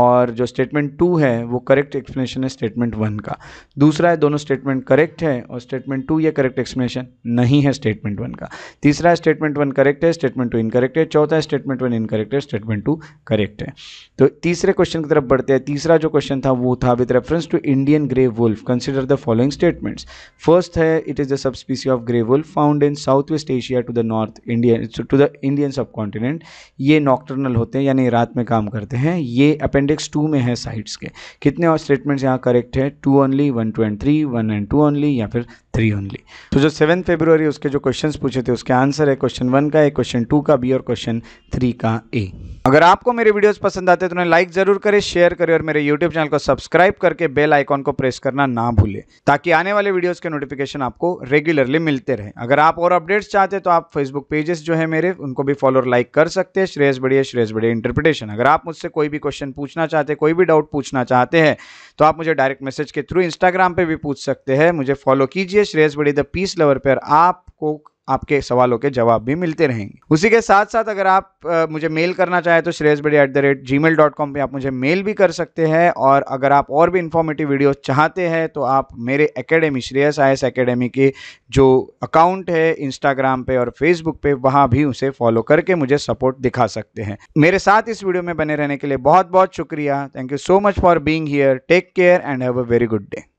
और जो स्टेटमेंट टू है वो करेक्ट एक्सप्लेनेशन है स्टेटमेंट वन का दूसरा है दोनों स्टेटमेंट करेक्ट है और स्टेटमेंट टू ये करेक्ट एक्सप्लेनेशन नहीं है स्टेटमेंट वन का तीसरा है स्टेटमेंट वन करेक्ट है स्टेटमेंट टू इनकरेक्ट है चौथा है स्टेटमेंट वन इनकरेक्ट है स्टेटमेंट टू करेक्ट है तो तीसरे क्वेश्चन की तरफ बढ़ते हैं तीसरा जो क्वेश्चन था वो था with reference to Indian grey wolf consider the following statements first है it is the subspecies of grey wolf found in south west Asia to the north Indian to the Indian subcontinent ये nocturnal होते हैं यानी रात में काम करते हैं ये अपेंडिक्स टू में है साइड्स के कितने और स्टेटमेंट्स यहाँ करेक्ट है two only one two and three one and two only या फिर थ्री ओनली तो जो सेवन फेब्रुवरी उसके जो क्वेश्चन पूछे थे उसके आंसर है क्वेश्चन वन का ए क्वेश्चन टू का बी और क्वेश्चन थ्री का ए अगर आपको मेरे वीडियोस पसंद आते हैं तो उन्हें लाइक जरूर करें शेयर करें और मेरे यूट्यूब चैनल को सब्सक्राइब करके बेल आइकॉन को प्रेस करना ना भूले ताकि आने वाले वीडियोस के नोटिफिकेशन आपको रेगुलरली मिलते रहे अगर आप और अपडेट्स चाहते हैं तो आप फेसबुक पेजेस जो है मेरे उनको भी फॉलो और लाइक कर सकते हैं श्रेयस बढ़िया श्रेयस बढ़िया इंटरप्रिटेशन अगर आप मुझसे कोई भी क्वेश्चन पूछना चाहते हैं कोई भी डाउट पूछना चाहते हैं तो आप मुझे डायरेक्ट मैसेज के थ्रू इंस्टाग्राम पर भी पूछ सकते हैं मुझे फॉलो कीजिए विशेष रेस बड़ी द पीस लवर पर आपको आपके सवालों के जवाब भी मिलते रहेंगे उसी के साथ साथ अगर आप आ, मुझे मेल करना चाहें तो Shreyas Bade at the rate Gmail dot com पर आप मुझे मेल भी कर सकते हैं और अगर आप और भी इन्फॉर्मेटिव वीडियो चाहते हैं तो आप मेरे academy Shreyas I S academy के जो अकाउंट है इंस्टाग्राम पे और फेसबुक पे वहाँ भी उसे फॉलो करके मुझे सपोर्ट दिखा सकते हैं मेरे साथ इस वीडियो में बने रहने के लिए बहुत बहुत शुक्रिया thank you so much for being here take care and have a very good day